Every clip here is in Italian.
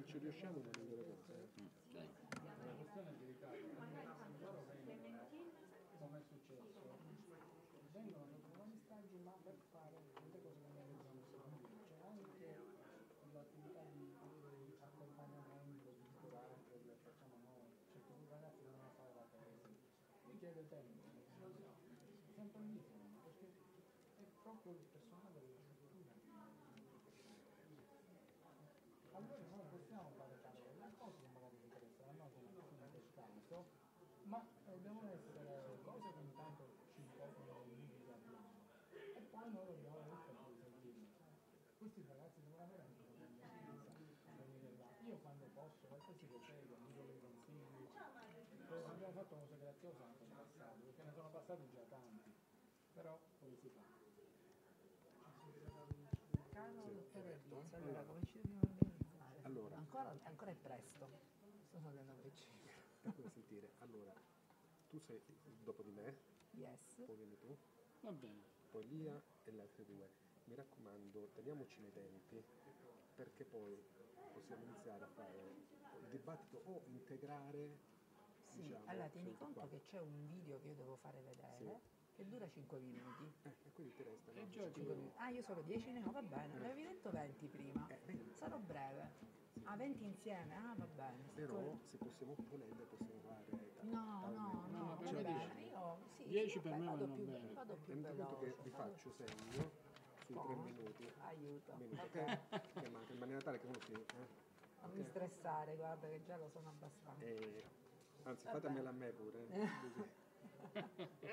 se ci riusciamo è una migliore cosa. La questione è delicata, come è successo, vengono dei comuni stanchi ma per fare tutte cose che noi dobbiamo sapere, cioè anche l'attività di, di accompagnamento che facciamo noi, certo i ragazzi devono fare la tesi, richiede tempo, sempre un perché è proprio il personale stati già tanti, però come si fa? Caro dottore Bizzo, allora Allora. Ancora, ancora è presto, sono le 9.05. Eccomi sentire, allora, tu sei dopo di me? Yes. Poi vieni tu? Va bene. Poi Lia e le altre due. Mi raccomando, teniamoci nei tempi, perché poi possiamo iniziare a fare il dibattito o integrare sì, diciamo, allora eh, tieni conto qua. che c'è un video che io devo fare vedere. Sì. Che dura 5 minuti. Eh, e quindi ti resta. No? Già 5 minuti. Ah, io sono 10 ne ho, va bene. Ne avevi detto 20 prima. Eh, Sarò breve. Sì. Ah, 20 insieme, ah va bene. Però se possiamo volere possiamo fare. no, no, no, no, cioè, bene. Io sì, 10 per me vado più bene. Vado più veloce, che vi faccio segno sui 3 minuti. Aiuto. Minuto, okay. che manca in maniera tale che uno si. Eh? Non okay. mi stressare, guarda che già lo sono abbastanza. Eh. Anzi, fatemela a me pure.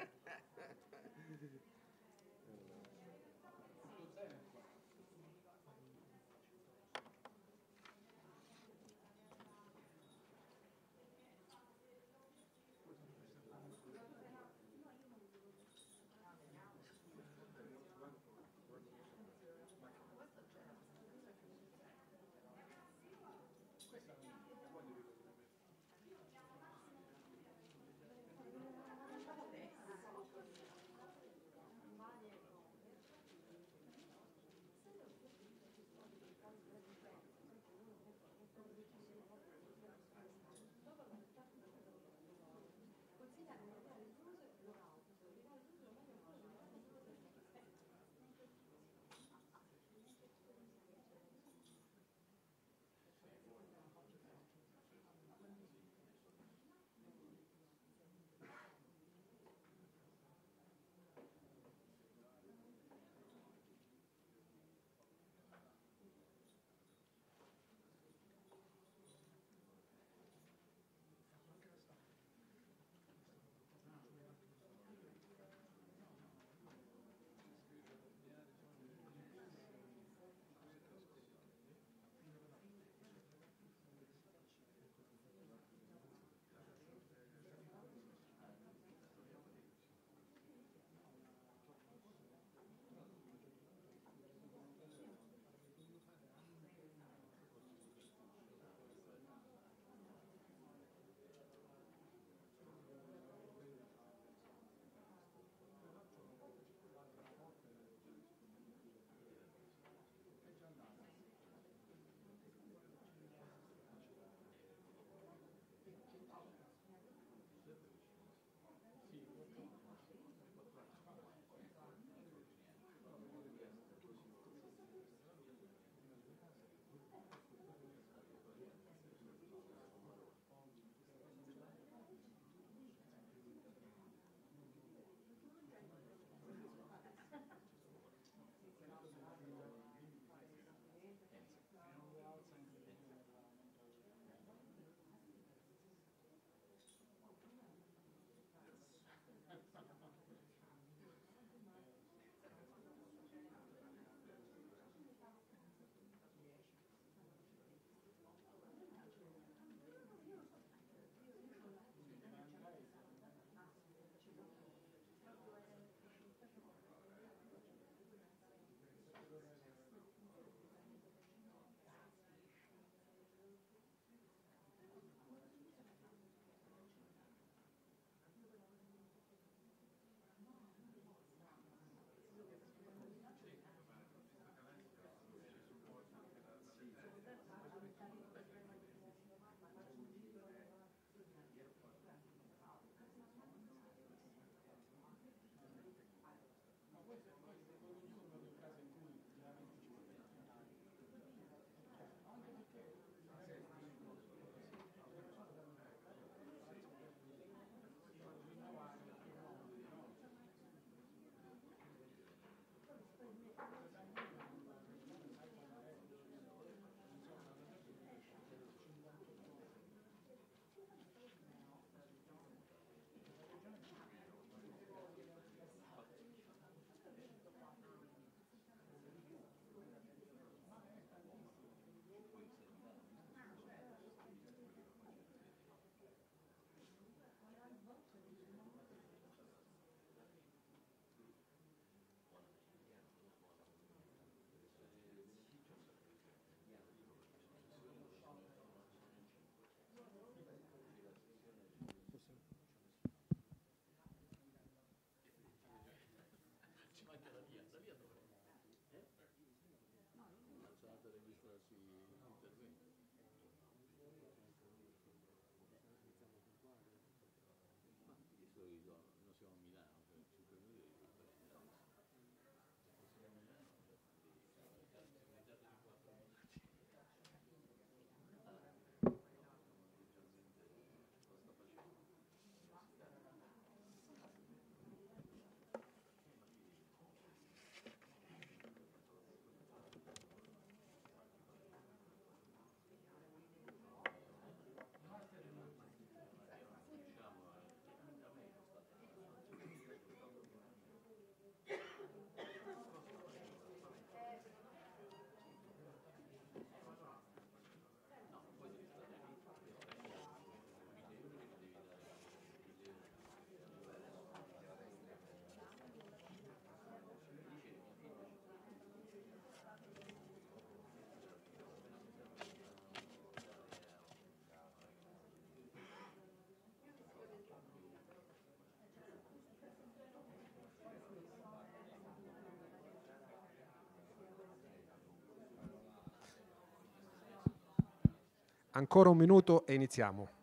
Ancora un minuto e iniziamo.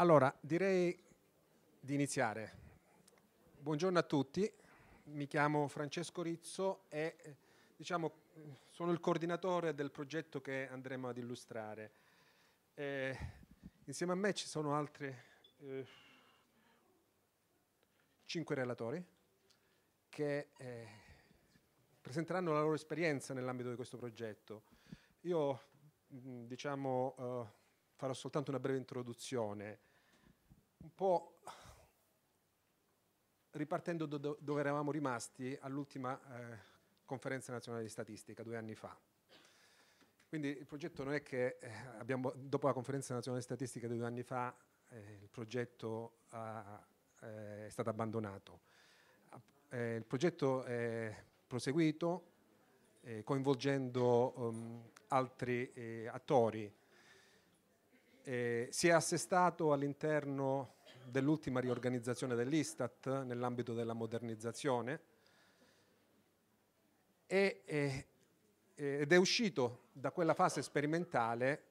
Allora, direi di iniziare. Buongiorno a tutti, mi chiamo Francesco Rizzo e diciamo, sono il coordinatore del progetto che andremo ad illustrare. Eh, insieme a me ci sono altri eh, cinque relatori che eh, presenteranno la loro esperienza nell'ambito di questo progetto. Io mh, diciamo, eh, farò soltanto una breve introduzione un po' ripartendo da do dove eravamo rimasti all'ultima eh, conferenza nazionale di statistica due anni fa. Quindi il progetto non è che eh, abbiamo, dopo la conferenza nazionale di statistica di due anni fa eh, il progetto ha, eh, è stato abbandonato. Eh, il progetto è proseguito eh, coinvolgendo um, altri attori eh, si è assestato all'interno dell'ultima riorganizzazione dell'Istat nell'ambito della modernizzazione e, eh, eh ed è uscito da quella fase sperimentale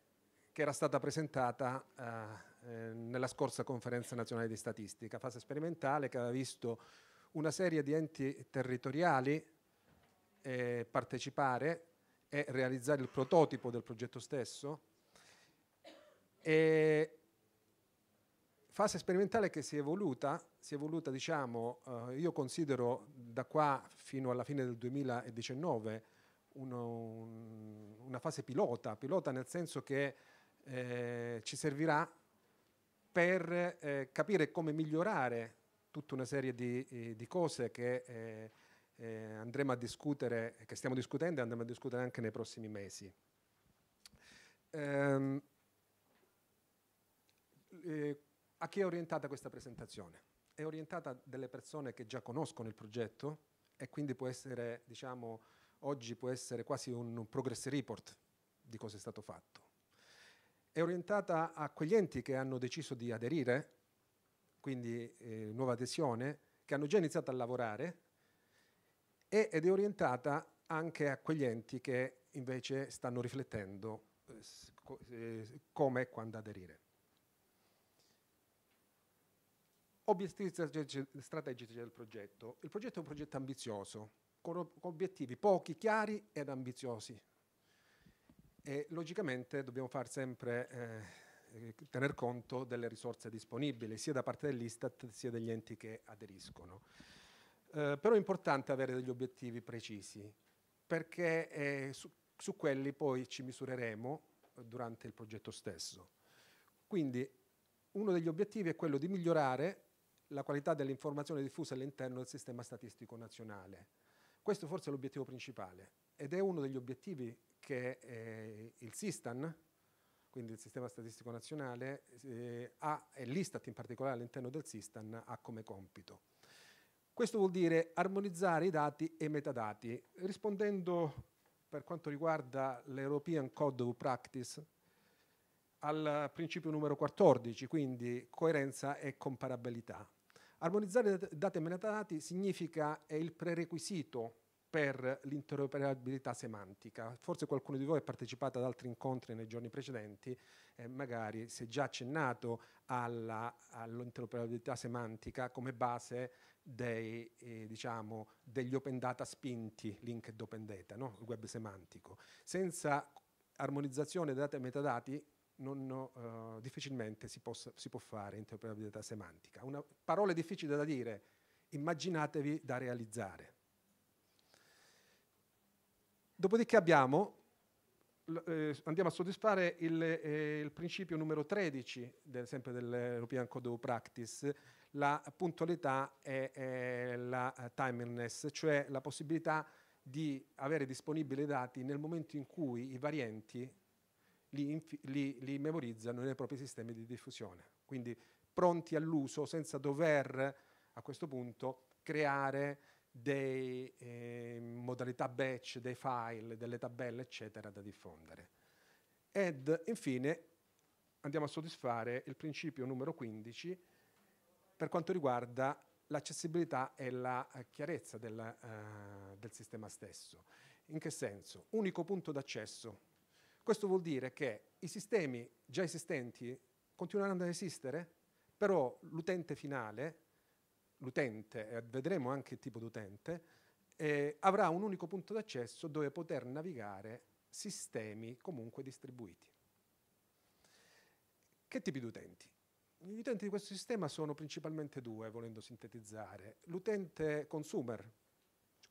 che era stata presentata eh, eh, nella scorsa conferenza nazionale di statistica, fase sperimentale che aveva visto una serie di enti territoriali eh, partecipare e realizzare il prototipo del progetto stesso e fase sperimentale che si è evoluta, si è evoluta diciamo, eh, io considero da qua fino alla fine del 2019 uno, un, una fase pilota, pilota nel senso che eh, ci servirà per eh, capire come migliorare tutta una serie di, eh, di cose che eh, eh, andremo a discutere, che stiamo discutendo e andremo a discutere anche nei prossimi mesi. Ehm, eh, a chi è orientata questa presentazione? È orientata a delle persone che già conoscono il progetto e quindi può essere, diciamo, oggi può essere quasi un, progress report di cosa è stato fatto. È orientata a quegli enti che hanno deciso di aderire, quindi eh, nuova adesione, che hanno già iniziato a lavorare ed è orientata anche a quegli enti che invece stanno riflettendo eh, eh come e quando aderire. obiettivi strategici del progetto. Il progetto è un progetto ambizioso, con obiettivi pochi, chiari ed ambiziosi. E logicamente dobbiamo far sempre eh, tener conto delle risorse disponibili, sia da parte dell'Istat sia degli enti che aderiscono. Eh, però è importante avere degli obiettivi precisi, perché eh, su, su quelli poi ci misureremo durante il progetto stesso. Quindi uno degli obiettivi è quello di migliorare la qualità dell'informazione diffusa all'interno del sistema statistico nazionale. Questo forse è l'obiettivo principale ed è uno degli obiettivi che eh, il Sistan, quindi il Sistema Statistico Nazionale, eh, ha, e l'Istat in particolare all'interno del Sistan ha come compito. Questo vuol dire armonizzare i dati e i metadati, rispondendo per quanto riguarda l'European Code of Practice, al principio numero 14, quindi coerenza e comparabilità. Armonizzare dati e metadati significa, è il prerequisito per l'interoperabilità semantica. Forse qualcuno di voi ha partecipato ad altri incontri nei giorni precedenti, eh, magari si è già accennato all'interoperabilità semantica come base dei, eh, diciamo, degli open data spinti, linked open data, no? il web semantico. Senza armonizzazione dei dati e metadati non, uh, difficilmente si, possa, si, può fare interoperabilità semantica. Una parola difficile da dire, immaginatevi da realizzare. Dopodiché abbiamo, eh, andiamo a soddisfare il, eh, il, principio numero 13, del, sempre dell'European Code of Practice, la puntualità e, e la timeliness, cioè la possibilità di avere disponibili i dati nel momento in cui i varianti li, li, li memorizzano nei propri sistemi di diffusione. Quindi pronti all'uso senza dover a questo punto creare dei eh, modalità batch, dei file, delle tabelle, eccetera, da diffondere. Ed infine andiamo a soddisfare il principio numero 15 per quanto riguarda l'accessibilità e la eh, chiarezza del, eh, del sistema stesso. In che senso? Unico punto d'accesso questo vuol dire che i sistemi già esistenti continueranno ad esistere, però l'utente finale, l'utente, e vedremo anche il tipo d'utente, eh, avrà un unico punto d'accesso dove poter navigare sistemi comunque distribuiti. Che tipi di utenti? Gli utenti di questo sistema sono principalmente due, volendo sintetizzare. L'utente consumer,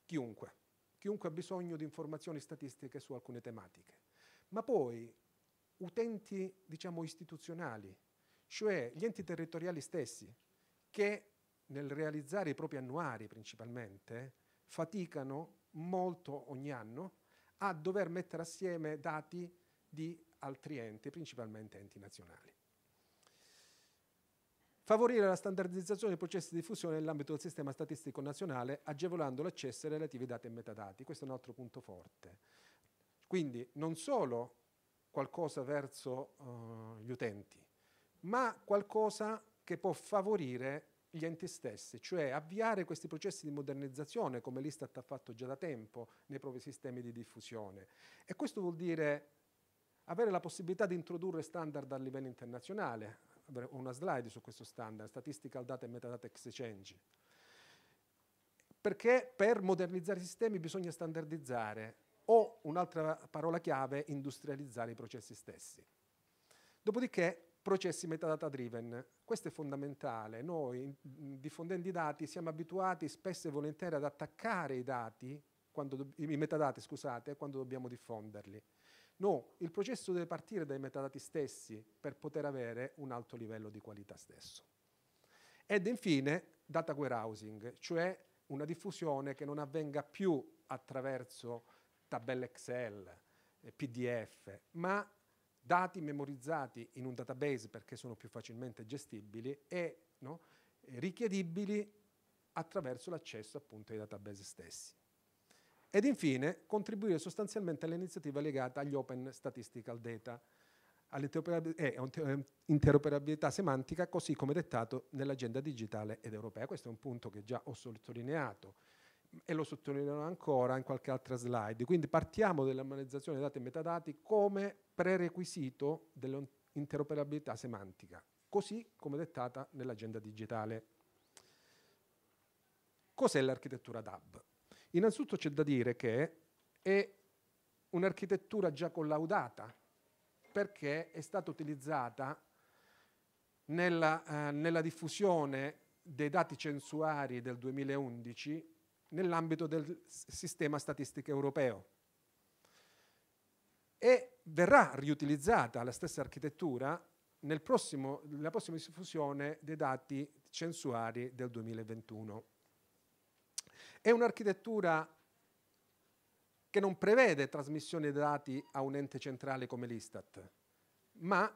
chiunque, chiunque ha bisogno di informazioni statistiche su alcune tematiche ma poi utenti diciamo, istituzionali, cioè gli enti territoriali stessi, che nel realizzare i propri annuari principalmente faticano molto ogni anno a dover mettere assieme dati di altri enti, principalmente enti nazionali. Favorire la standardizzazione dei processi di diffusione nell'ambito del sistema statistico nazionale agevolando l'accesso ai relativi dati e metadati. Questo è un altro punto forte. Quindi non solo qualcosa verso uh, gli utenti, ma qualcosa che può favorire gli enti stessi, cioè avviare questi processi di modernizzazione come l'Istat ha fatto già da tempo nei propri sistemi di diffusione. E questo vuol dire avere la possibilità di introdurre standard a livello internazionale, ho una slide su questo standard, Statistical Data e Metadata Exchange, perché per modernizzare i sistemi bisogna standardizzare o, un'altra parola chiave, industrializzare i processi stessi. Dopodiché processi metadata driven. Questo è fondamentale. Noi, diffondendo i dati, siamo abituati spesso e volentieri ad attaccare i dati, quando, i metadati, scusate, quando dobbiamo diffonderli. No, il processo deve partire dai metadati stessi per poter avere un alto livello di qualità stesso. Ed infine data warehousing, cioè una diffusione che non avvenga più attraverso tabelle Excel, eh, PDF, ma dati memorizzati in un database perché sono più facilmente gestibili e no, eh, richiedibili attraverso l'accesso appunto ai database stessi. Ed infine contribuire sostanzialmente all'iniziativa legata agli open statistical data, all'interoperabilità eh, semantica così come dettato nell'agenda digitale ed europea. Questo è un punto che già ho sottolineato e lo sottolineerò ancora in qualche altra slide. Quindi partiamo dall'armonizzazione dei dati e metadati come prerequisito dell'interoperabilità semantica, così come dettata nell'agenda digitale. Cos'è l'architettura DAB? Innanzitutto c'è da dire che è un'architettura già collaudata perché è stata utilizzata nella, eh, nella diffusione dei dati censuari del 2011 nell'ambito del sistema statistico europeo. E verrà riutilizzata la stessa architettura prossimo, nella prossima diffusione dei dati censuari del 2021. È un'architettura che non prevede trasmissione dei dati a un ente centrale come l'Istat, ma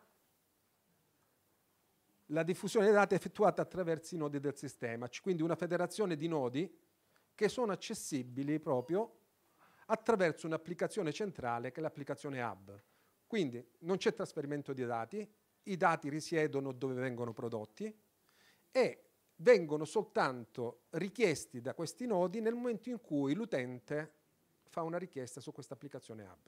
la diffusione dei dati è effettuata attraverso i nodi del sistema, quindi una federazione di nodi che sono accessibili proprio attraverso un'applicazione centrale che è l'applicazione Hub. Quindi non c'è trasferimento di dati, i dati risiedono dove vengono prodotti e vengono soltanto richiesti da questi nodi nel momento in cui l'utente fa una richiesta su questa applicazione Hub.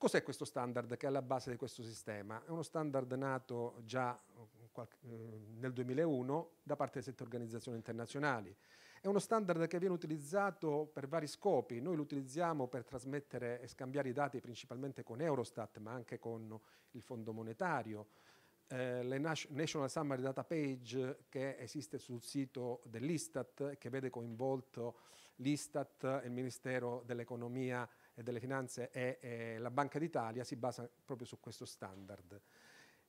Cos'è questo standard che è alla base di questo sistema? È uno standard nato già eh, eh, nel 2001 da parte di sette organizzazioni internazionali. È uno standard che viene utilizzato per vari scopi. Noi lo utilizziamo per trasmettere e scambiare i dati principalmente con Eurostat, ma anche con il Fondo Monetario. Eh, le National Summary Data Page che esiste sul sito dell'Istat, che vede coinvolto l'Istat e il Ministero dell'Economia e delle Finanze e, e la Banca d'Italia si basa proprio su questo standard.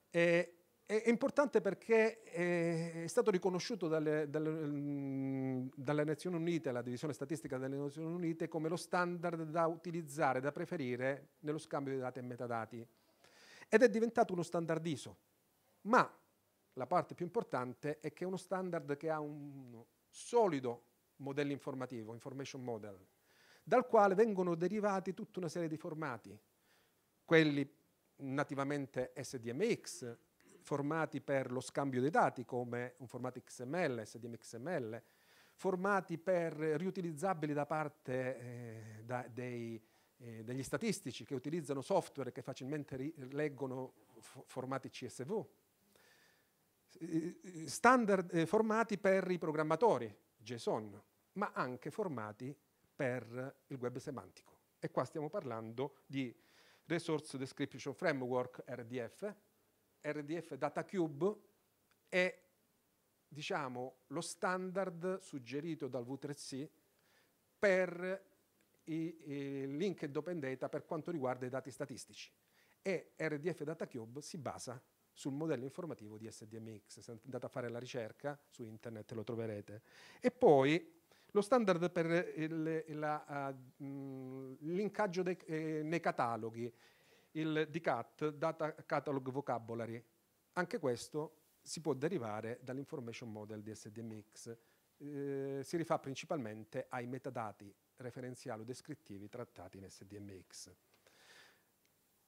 E, è importante perché eh, è stato riconosciuto dalle, dalle, mm, dalle, Nazioni Unite, la divisione statistica delle Nazioni Unite, come lo standard da utilizzare, da preferire nello scambio di dati e metadati. Ed è diventato uno standard ISO. Ma la parte più importante è che è uno standard che ha un solido modello informativo, information model, dal quale vengono derivati tutta una serie di formati, quelli nativamente SDMX, formati per lo scambio dei dati come un formato XML, SDMXML, formati per riutilizzabili da parte eh, da, dei, eh, degli statistici che utilizzano software che facilmente ri- leggono f- formati CSV, standard eh, formati per i programmatori, JSON, ma anche formati per il web semantico. E qua stiamo parlando di Resource Description Framework, RDF, RDF Data Cube è diciamo, lo standard suggerito dal V3C per i, i linked open data per quanto riguarda i dati statistici e RDF Data Cube si basa sul modello informativo di SDMX. Se andate a fare la ricerca su internet lo troverete. E poi lo standard per il, la, uh, eh, mh, mm, l'incaggio de, eh, nei cataloghi, il DCAT, Data Catalog Vocabulary, anche questo si può derivare dall'information model di SDMX. Eh, si rifà principalmente ai metadati referenziali o descrittivi trattati in SDMX.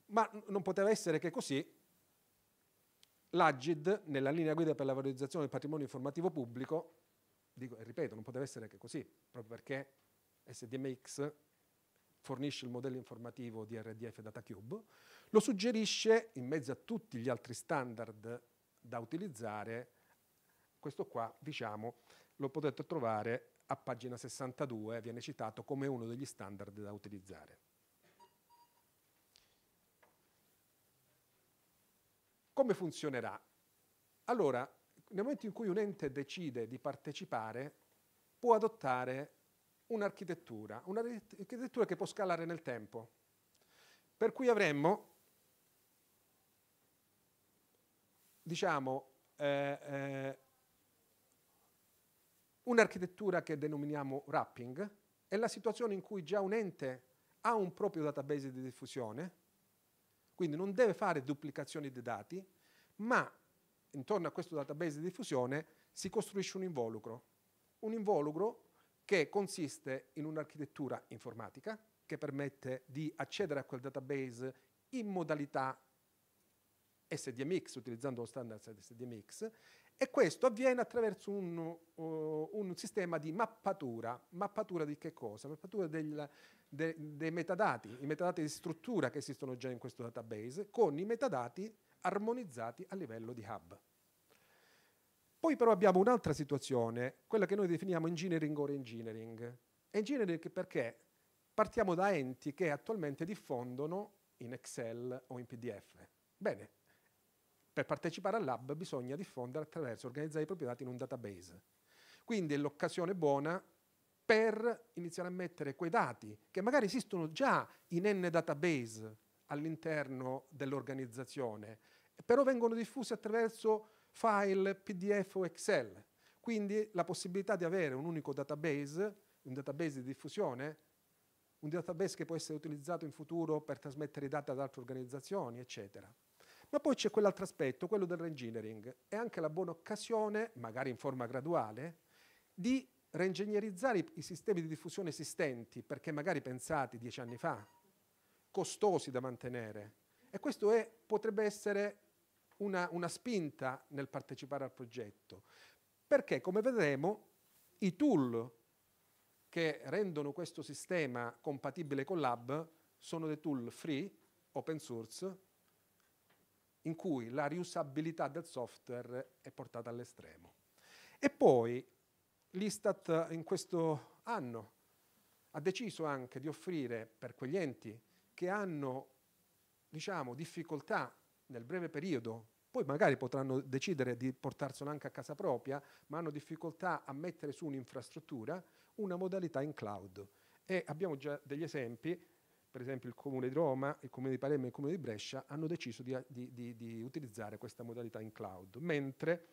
Ma non poteva essere che così l'Agid, nella linea guida per la valorizzazione del patrimonio informativo pubblico, Dico, e ripeto, non poteva essere che così, proprio perché SDMX fornisce il modello informativo di RDF DataCube, lo suggerisce in mezzo a tutti gli altri standard da utilizzare, questo qua diciamo lo potete trovare a pagina 62, viene citato come uno degli standard da utilizzare. Come funzionerà? Allora, nel momento in cui un ente decide di partecipare, può adottare un'architettura, un'architettura che può scalare nel tempo. Per cui avremmo, diciamo, eh, eh, un'architettura che denominiamo wrapping, è la situazione in cui già un ente ha un proprio database di diffusione, quindi non deve fare duplicazioni di dati, ma intorno a questo database di diffusione si costruisce un involucro. Un involucro che consiste in un'architettura informatica che permette di accedere a quel database in modalità SDMX, utilizzando lo standard SDMX, e questo avviene attraverso un, uh, un sistema di mappatura. Mappatura di che cosa? Mappatura del, de, dei metadati, i metadati di struttura che esistono già in questo database, con i metadati armonizzati a livello di hub. Poi però abbiamo un'altra situazione, quella che noi definiamo engineering or engineering. Engineering perché partiamo da enti che attualmente diffondono in Excel o in PDF. Bene, per partecipare all'hub bisogna diffondere attraverso organizzare i propri dati in un database. Quindi è l'occasione buona per iniziare a mettere quei dati che magari esistono già in N database, all'interno dell'organizzazione, però vengono diffusi attraverso file PDF o Excel. Quindi la possibilità di avere un unico database, un database di diffusione, un database che può essere utilizzato in futuro per trasmettere i dati ad altre organizzazioni, eccetera. Ma poi c'è quell'altro aspetto, quello del reengineering. È anche la buona occasione, magari in forma graduale, di reingegnerizzare i sistemi di diffusione esistenti, perché magari pensati dieci anni fa, costosi da mantenere e questo è, potrebbe essere una, una spinta nel partecipare al progetto, perché come vedremo i tool che rendono questo sistema compatibile con l'hub sono dei tool free, open source, in cui la riusabilità del software è portata all'estremo. E poi l'Istat eh, in questo anno ha deciso anche di offrire per quegli enti che hanno diciamo, difficoltà nel breve periodo, poi magari potranno decidere di portarselo anche a casa propria, ma hanno difficoltà a mettere su un'infrastruttura, una modalità in cloud. E abbiamo già degli esempi, per esempio il Comune di Roma, il Comune di Palermo e il Comune di Brescia hanno deciso di, di, di, di utilizzare questa modalità in cloud, mentre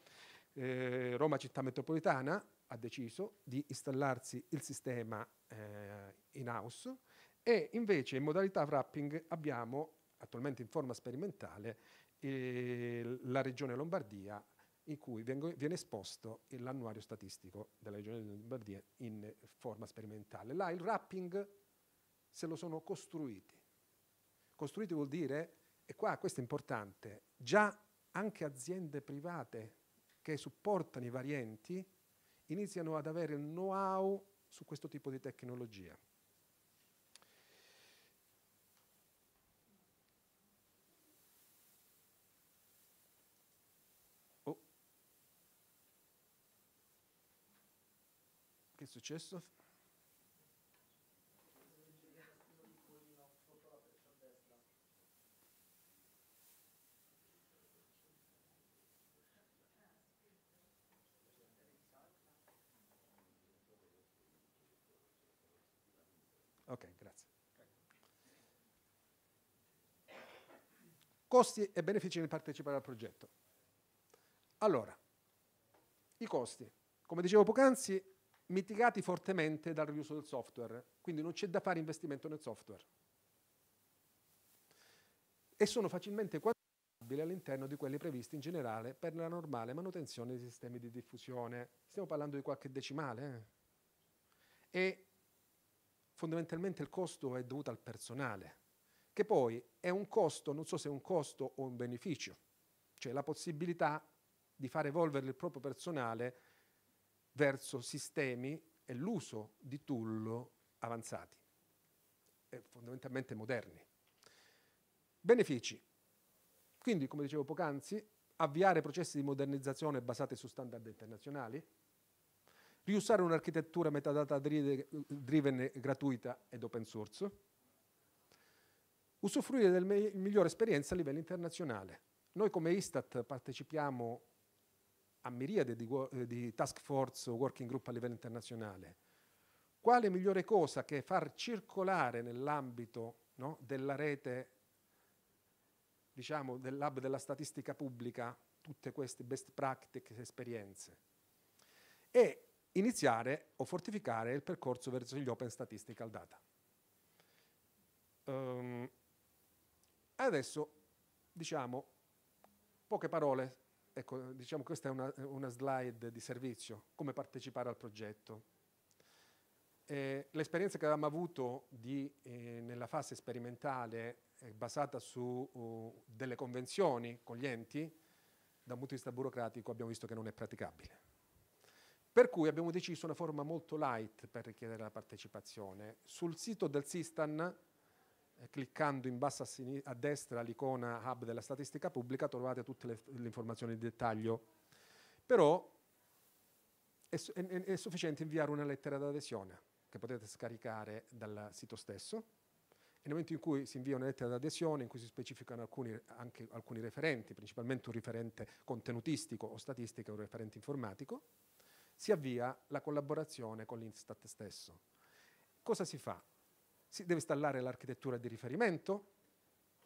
eh, Roma città metropolitana ha deciso di installarsi il sistema eh, in house e invece in modalità wrapping abbiamo, attualmente in forma sperimentale, eh, la regione Lombardia in cui vengo, viene esposto l'annuario statistico della regione Lombardia in forma sperimentale. Là il wrapping se lo sono costruiti. Costruiti vuol dire, e qua questo è importante, già anche aziende private che supportano i varienti iniziano ad avere il know-how su questo tipo di tecnologia. successo? Ok, grazie. Costi e benefici nel partecipare al progetto. Allora, i costi. Come dicevo poc'anzi, mitigati fortemente dal riuso del software, quindi non c'è da fare investimento nel software. E sono facilmente quantificabili all'interno di quelli previsti in generale per la normale manutenzione dei sistemi di diffusione. Stiamo parlando di qualche decimale. Eh? E fondamentalmente il costo è dovuto al personale, che poi è un costo, non so se è un costo o un beneficio, cioè la possibilità di far evolvere il proprio personale verso sistemi e l'uso di tool avanzati, e fondamentalmente moderni. Benefici. Quindi, come dicevo poc'anzi, avviare processi di modernizzazione basati su standard internazionali, riusare un'architettura metadata driven gratuita ed open source, usufruire della migliore esperienza a livello internazionale. Noi come Istat partecipiamo a miriade di, eh, di task force o working group a livello internazionale, quale migliore cosa che far circolare nell'ambito no, della rete, diciamo, del lab della statistica pubblica, tutte queste best practice, esperienze, e iniziare o fortificare il percorso verso gli open statistical data. Um, adesso, diciamo, poche parole Ecco, diciamo questa è una, una slide di servizio, come partecipare al progetto. Eh, l'esperienza che avevamo avuto di, eh, nella fase sperimentale eh, basata su uh, delle convenzioni con gli enti, da un punto di vista burocratico abbiamo visto che non è praticabile. Per cui abbiamo deciso una forma molto light per richiedere la partecipazione. Sul sito del Sistan eh, cliccando in basso a, a destra l'icona hub della statistica pubblica trovate tutte le, le informazioni di dettaglio. Però è, è, è, sufficiente inviare una lettera d'adesione che potete scaricare dal sito stesso. E nel momento in cui si invia una lettera d'adesione, in cui si specificano alcuni, anche alcuni referenti, principalmente un referente contenutistico o statistico e un referente informatico, si avvia la collaborazione con l'Instat stesso. Cosa si fa? si deve installare l'architettura di riferimento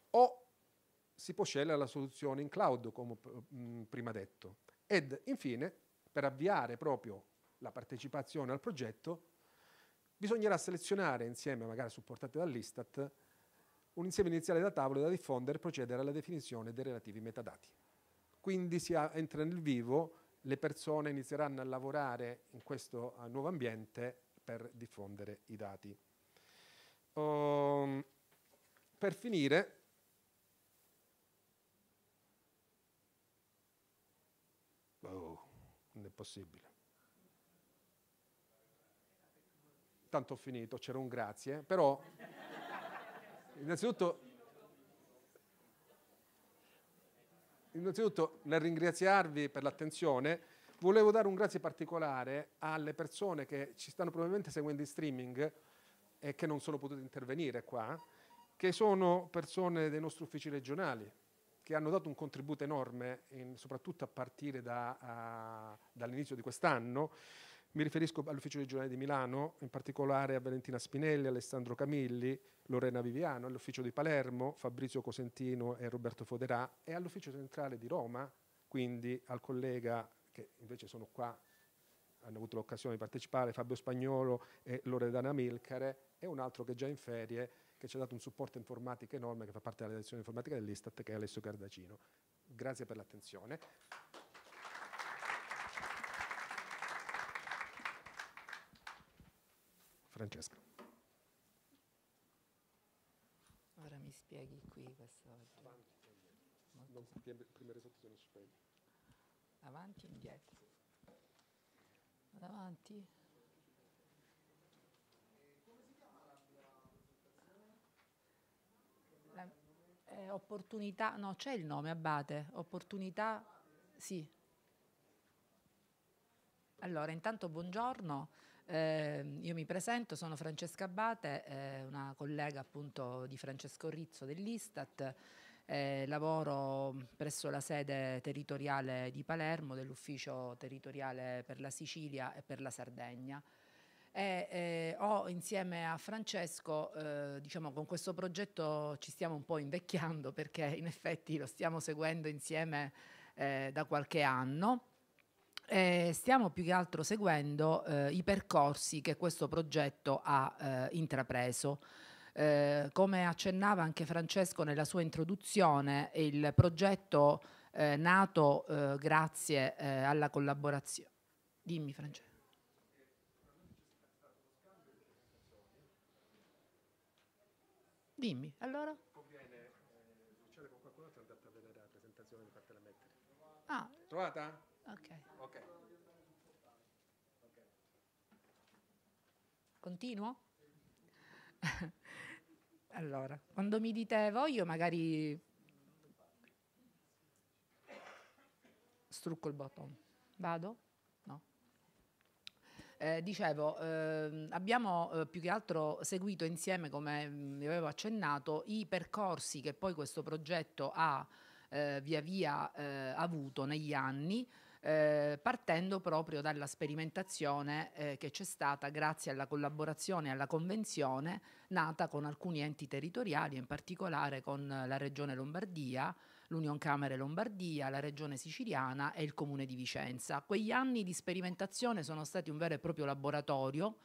o si può scegliere la soluzione in cloud, come eh, prima detto. Ed infine, per avviare proprio la partecipazione al progetto, bisognerà selezionare insieme, magari supportate dall'Istat, un insieme iniziale da tavolo da diffondere e procedere alla definizione dei relativi metadati. Quindi si ah, entra nel vivo, le persone inizieranno a lavorare in questo ah, nuovo ambiente per diffondere i dati. Um, per finire, oh, non è possibile. Tanto ho finito, c'era un grazie, eh, però innanzitutto, innanzitutto nel ringraziarvi per l'attenzione, volevo dare un grazie particolare alle persone che ci stanno probabilmente seguendo in streaming e che non sono potute intervenire qua, che sono persone dei nostri uffici regionali, che hanno dato un contributo enorme, in, soprattutto a partire da, uh, dall'inizio di quest'anno. Mi riferisco all'ufficio regionale di Milano, in particolare a Valentina Spinelli, Alessandro Camilli, Lorena Viviano, all'ufficio di Palermo, Fabrizio Cosentino e Roberto Foderà e all'ufficio centrale di Roma, quindi al collega che invece sono qua hanno avuto l'occasione di partecipare Fabio Spagnolo e Loredana Milcare e un altro che è già in ferie che ci ha dato un supporto informatico enorme che fa parte della redazione informatica dell'Istat che è Alessio Cardacino. Grazie per l'attenzione. Francesca. Ora mi spieghi qui questa volta. Avanti, non, prima risultato sono spegni. Avanti e indietro davanti. La, eh, opportunità, no, c'è il nome, Abate. Opportunità, sì. Allora, intanto buongiorno. Eh, io mi presento, sono Francesca Abate, eh, una collega appunto di Francesco Rizzo dell'Istat. Eh, lavoro presso la sede territoriale di Palermo dell'ufficio territoriale per la Sicilia e per la Sardegna. E, eh, ho insieme a Francesco, eh, diciamo con questo progetto ci stiamo un po' invecchiando perché in effetti lo stiamo seguendo insieme eh, da qualche anno. E stiamo più che altro seguendo eh, i percorsi che questo progetto ha eh, intrapreso. Eh, come accennava anche Francesco nella sua introduzione, il progetto eh, nato eh, grazie eh, alla collaborazione. Dimmi Francesco. Dimmi, allora? Conviene eh, uscire con qualcuno che è andato a vedere la presentazione di fartela mettere. Ah. Trovata? Ok. Ok. Continuo? Allora, quando mi dite voglio, magari strucco il bottone. Vado? No. Eh, dicevo, eh, abbiamo eh, più che altro seguito insieme, come mm, vi avevo accennato, i percorsi che poi questo progetto ha eh, via via eh, avuto negli anni, eh, partendo proprio dalla sperimentazione eh, che c'è stata grazie alla collaborazione e alla convenzione nata con alcuni enti territoriali, in particolare con la Regione Lombardia, l'Union Camere Lombardia, la Regione Siciliana e il Comune di Vicenza. Quegli anni di sperimentazione sono stati un vero e proprio laboratorio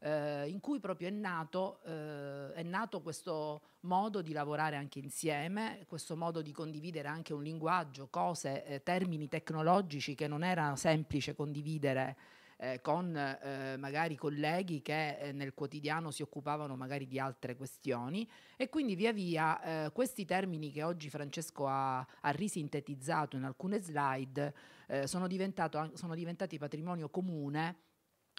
eh, in cui proprio è nato, eh, è nato, questo modo di lavorare anche insieme, questo modo di condividere anche un linguaggio, cose, eh, termini tecnologici che non era semplice condividere eh, con eh, magari colleghi che eh, nel quotidiano si occupavano magari di altre questioni e quindi via via questi termini che oggi Francesco ha, ha risintetizzato in alcune slide sono, sono diventati patrimonio comune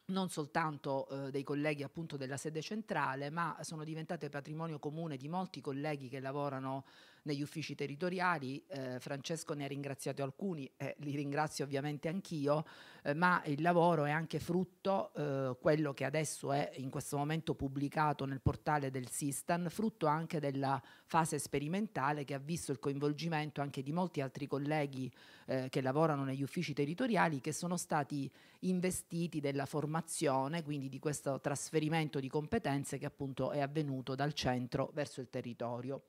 non soltanto eh, dei colleghi appunto della sede centrale, ma sono diventate patrimonio comune di molti colleghi che lavorano negli uffici territoriali, eh, Francesco ne ha ringraziato alcuni, eh, li ringrazio ovviamente anch'io, eh, ma il lavoro è anche frutto, eh, quello che adesso è in questo momento pubblicato nel portale del Sistan, frutto anche della fase sperimentale che ha visto il coinvolgimento anche di molti altri colleghi eh, che lavorano negli uffici territoriali che sono stati investiti della formazione, quindi di questo trasferimento di competenze che appunto è avvenuto dal centro verso il territorio.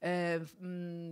Eh,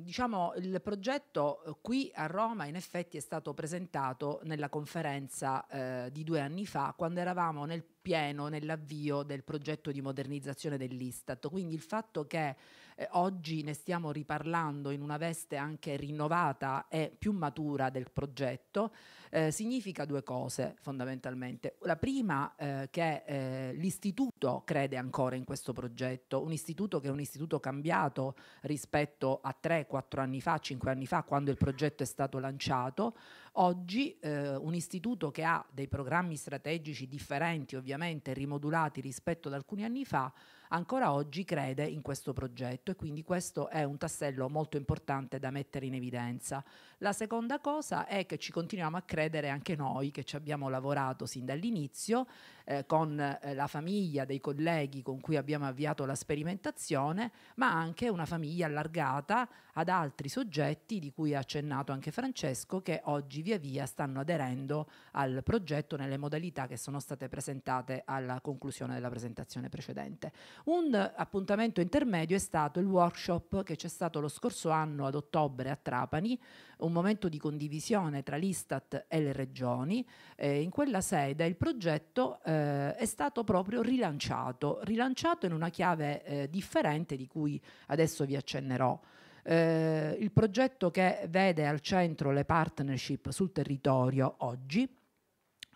diciamo il progetto eh, qui a Roma in effetti è stato presentato nella conferenza eh, di due anni fa quando eravamo nel pieno, nell'avvio del progetto di modernizzazione dell'Istat. Quindi il fatto che eh, oggi ne stiamo riparlando in una veste anche rinnovata e più matura del progetto, eh, significa due cose fondamentalmente. La prima eh, che eh, l'istituto crede ancora in questo progetto, un istituto che è un istituto cambiato rispetto a 3, 4 anni fa, 5 anni fa, quando il progetto è stato lanciato. Oggi eh, un istituto che ha dei programmi strategici differenti, ovviamente rimodulati rispetto ad alcuni anni fa, ancora oggi crede in questo progetto e quindi questo è un tassello molto importante da mettere in evidenza. La seconda cosa è che ci continuiamo a credere anche noi che ci abbiamo lavorato sin dall'inizio eh, con eh, la famiglia dei colleghi con cui abbiamo avviato la sperimentazione, ma anche una famiglia allargata ad altri soggetti di cui ha accennato anche Francesco che oggi via via stanno aderendo al progetto nelle modalità che sono state presentate alla conclusione della presentazione precedente. Un appuntamento intermedio è stato il workshop che c'è stato lo scorso anno ad ottobre a Trapani, un momento di condivisione tra l'Istat e le regioni. Eh, in quella sede il progetto eh, è stato proprio rilanciato, rilanciato in una chiave eh, differente di cui adesso vi accennerò. Eh, il progetto che vede al centro le partnership sul territorio oggi,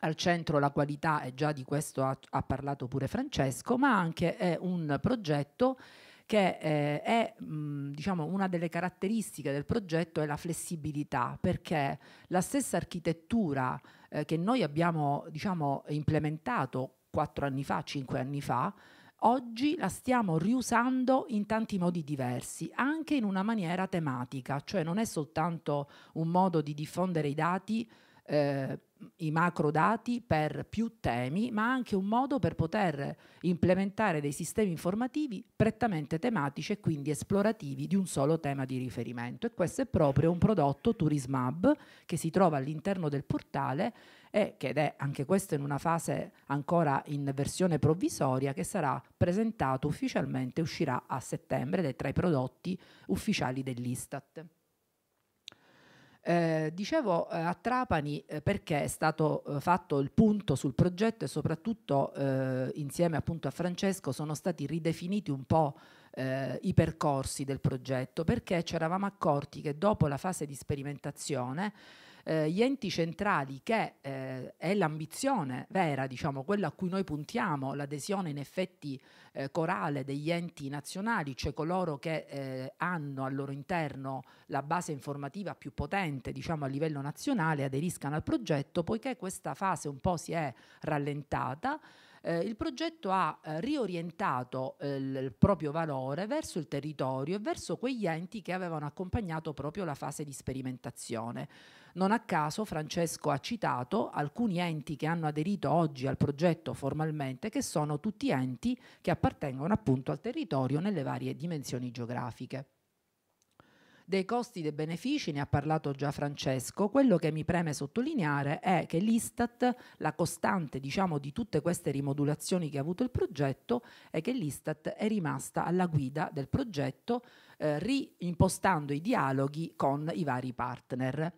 al centro la qualità, e già di questo ha, ha parlato pure Francesco, ma anche è un progetto che che eh, è mh, mm, diciamo una delle caratteristiche del progetto è la flessibilità, perché la stessa architettura eh, che noi abbiamo diciamo, implementato quattro anni fa, cinque anni fa, Oggi la stiamo riusando in tanti modi diversi, anche in una maniera tematica, cioè non è soltanto un modo di diffondere i dati eh, i macro dati per più temi, ma anche un modo per poter implementare dei sistemi informativi prettamente tematici e quindi esplorativi di un solo tema di riferimento. E questo è proprio un prodotto Tourism Hub che si trova all'interno del portale e che è anche questo in una fase ancora in versione provvisoria che sarà presentato ufficialmente, uscirà a settembre ed è tra i prodotti ufficiali dell'Istat. Eh, dicevo eh, a Trapani eh, perché è stato eh, fatto il punto sul progetto e soprattutto eh, insieme appunto a Francesco sono stati ridefiniti un po' i percorsi del progetto perché ci eravamo accorti che dopo la fase di sperimentazione eh, gli enti centrali, che eh, è l'ambizione vera, diciamo, quella a cui noi puntiamo, l'adesione in effetti eh, corale degli enti nazionali, cioè coloro che eh, hanno al loro interno la base informativa più potente diciamo, a livello nazionale, aderiscano al progetto, poiché questa fase un po' si è rallentata. Eh, il progetto ha eh, riorientato eh, il proprio valore verso il territorio e verso quegli enti che avevano accompagnato proprio la fase di sperimentazione. Non a caso Francesco ha citato alcuni enti che hanno aderito oggi al progetto formalmente, che sono tutti enti che appartengono appunto al territorio nelle varie dimensioni geografiche. Dei costi e dei benefici ne ha parlato già Francesco, quello che mi preme sottolineare è che l'Istat, la costante diciamo, di tutte queste rimodulazioni che ha avuto il progetto, è che l'Istat è rimasta alla guida del progetto eh, reimpostando i dialoghi con i vari partner.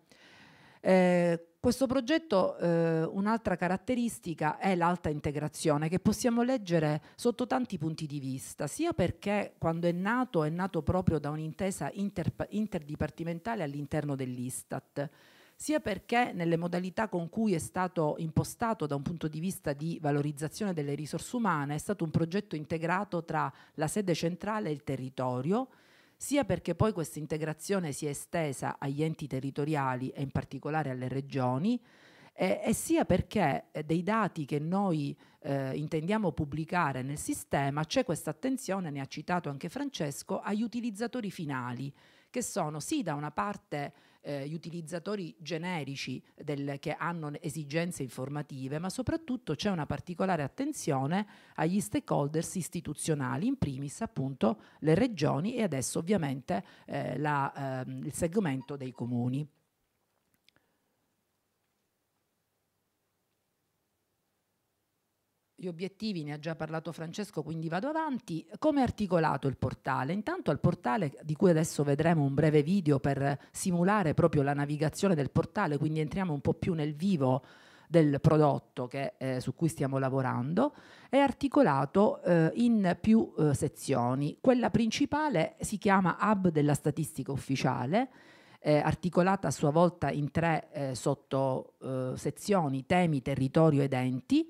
Eh, questo progetto, eh, un'altra caratteristica è l'alta integrazione che possiamo leggere sotto tanti punti di vista, sia perché quando è nato è nato proprio da un'intesa inter interdipartimentale all'interno dell'Istat, sia perché nelle modalità con cui è stato impostato da un punto di vista di valorizzazione delle risorse umane è stato un progetto integrato tra la sede centrale e il territorio, sia perché poi questa integrazione si è estesa agli enti territoriali e in particolare alle regioni, eh, e sia perché eh, dei dati che noi eh, intendiamo pubblicare nel sistema c'è questa attenzione, ne ha citato anche Francesco, agli utilizzatori finali, che sono sì da una parte eh, gli utilizzatori generici del, che hanno esigenze informative, ma soprattutto c'è una particolare attenzione agli stakeholders istituzionali, in primis appunto le regioni e adesso ovviamente eh, la, eh, il segmento dei comuni. Gli obiettivi ne ha già parlato Francesco, quindi vado avanti. Come è articolato il portale? Intanto al portale, di cui adesso vedremo un breve video per simulare proprio la navigazione del portale, quindi entriamo un po' più nel vivo del prodotto che, eh, su cui stiamo lavorando, è articolato eh, in più eh, sezioni. Quella principale si chiama Hub della Statistica Ufficiale, articolata a sua volta in tre eh, sottosezioni, eh, temi, territorio ed enti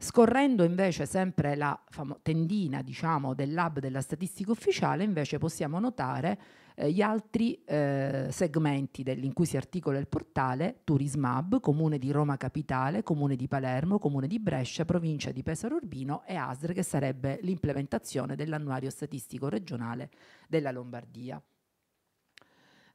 Scorrendo invece sempre la tendina diciamo, del lab della statistica ufficiale, invece possiamo notare eh, gli altri eh, segmenti in cui si articola il portale, Turismab, Comune di Roma Capitale, Comune di Palermo, Comune di Brescia, Provincia di Pesaro Urbino e ASR, che sarebbe l'implementazione dell'annuario statistico regionale della Lombardia.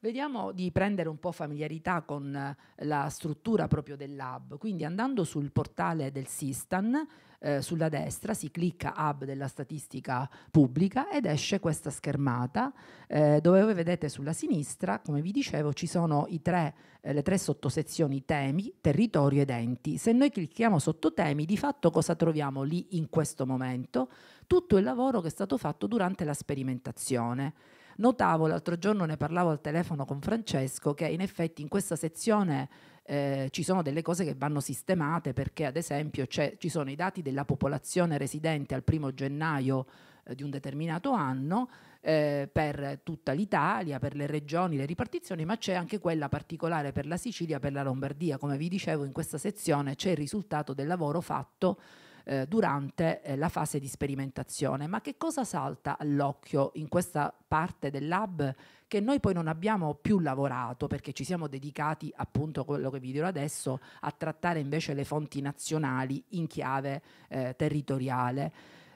Vediamo di prendere un po' familiarità con eh, la struttura proprio del hub, quindi andando sul portale del Sistan, eh, sulla destra si clicca hub della statistica pubblica ed esce questa schermata eh, dove voi vedete sulla sinistra, come vi dicevo, ci sono tre, eh, le tre sottosezioni temi, territorio ed enti. Se noi clicchiamo sotto temi, di fatto cosa troviamo lì in questo momento? Tutto il lavoro che è stato fatto durante la sperimentazione. Notavo l'altro giorno, ne parlavo al telefono con Francesco, che in effetti in questa sezione eh, ci sono delle cose che vanno sistemate perché ad esempio ci sono i dati della popolazione residente al primo gennaio eh, di un determinato anno eh, per tutta l'Italia, per le regioni, le ripartizioni, ma c'è anche quella particolare per la Sicilia, per la Lombardia. Come vi dicevo in questa sezione c'è il risultato del lavoro fatto eh, durante eh, la fase di sperimentazione. Ma che cosa salta all'occhio in questa parte del lab che noi poi non abbiamo più lavorato perché ci siamo dedicati appunto quello che vi dirò adesso a trattare invece le fonti nazionali in chiave eh, territoriale?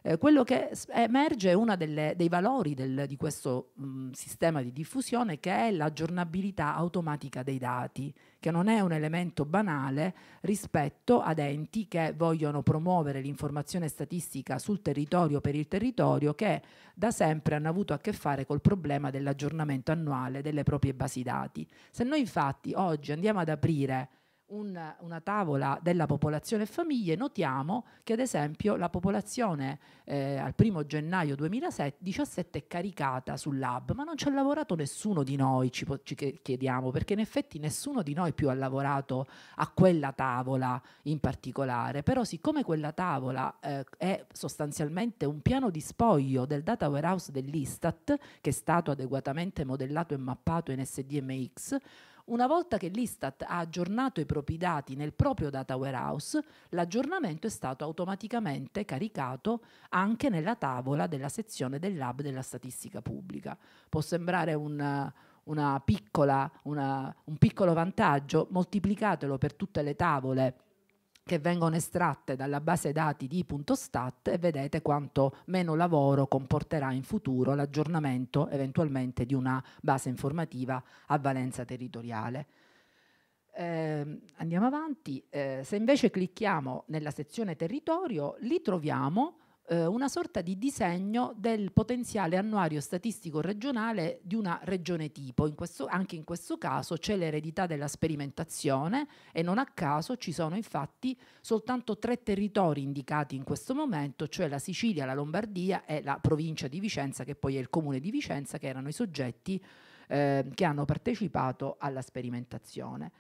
Eh, quello che emerge è uno dei valori del, di questo mh, mm, sistema di diffusione che è l'aggiornabilità automatica dei dati, che non è un elemento banale rispetto ad enti che vogliono promuovere l'informazione statistica sul territorio per il territorio che da sempre hanno avuto a che fare col problema dell'aggiornamento annuale delle proprie basi dati. Se noi infatti oggi andiamo ad aprire una, una, tavola della popolazione e famiglie, notiamo che ad esempio la popolazione eh, al 1 gennaio 2017 è caricata sul lab, ma non ci ha lavorato nessuno di noi, ci, ci, chiediamo, perché in effetti nessuno di noi più ha lavorato a quella tavola in particolare, però siccome quella tavola eh, è sostanzialmente un piano di spoglio del data warehouse dell'Istat, che è stato adeguatamente modellato e mappato in SDMX, una volta che l'Istat ha aggiornato i propri dati nel proprio data warehouse, l'aggiornamento è stato automaticamente caricato anche nella tavola della sezione del lab della statistica pubblica. Può sembrare un, una piccola, una, un piccolo vantaggio, moltiplicatelo per tutte le tavole che vengono estratte dalla base dati di .stat e vedete quanto meno lavoro comporterà in futuro l'aggiornamento eventualmente di una base informativa a valenza territoriale. Eh, andiamo avanti, eh, se invece clicchiamo nella sezione territorio, lì troviamo eh, una sorta di disegno del potenziale annuario statistico regionale di una regione tipo. In questo, anche in questo caso c'è l'eredità della sperimentazione e non a caso ci sono infatti soltanto tre territori indicati in questo momento, cioè la Sicilia, la Lombardia e la provincia di Vicenza, che poi è il comune di Vicenza, che erano i soggetti eh, che hanno partecipato alla sperimentazione.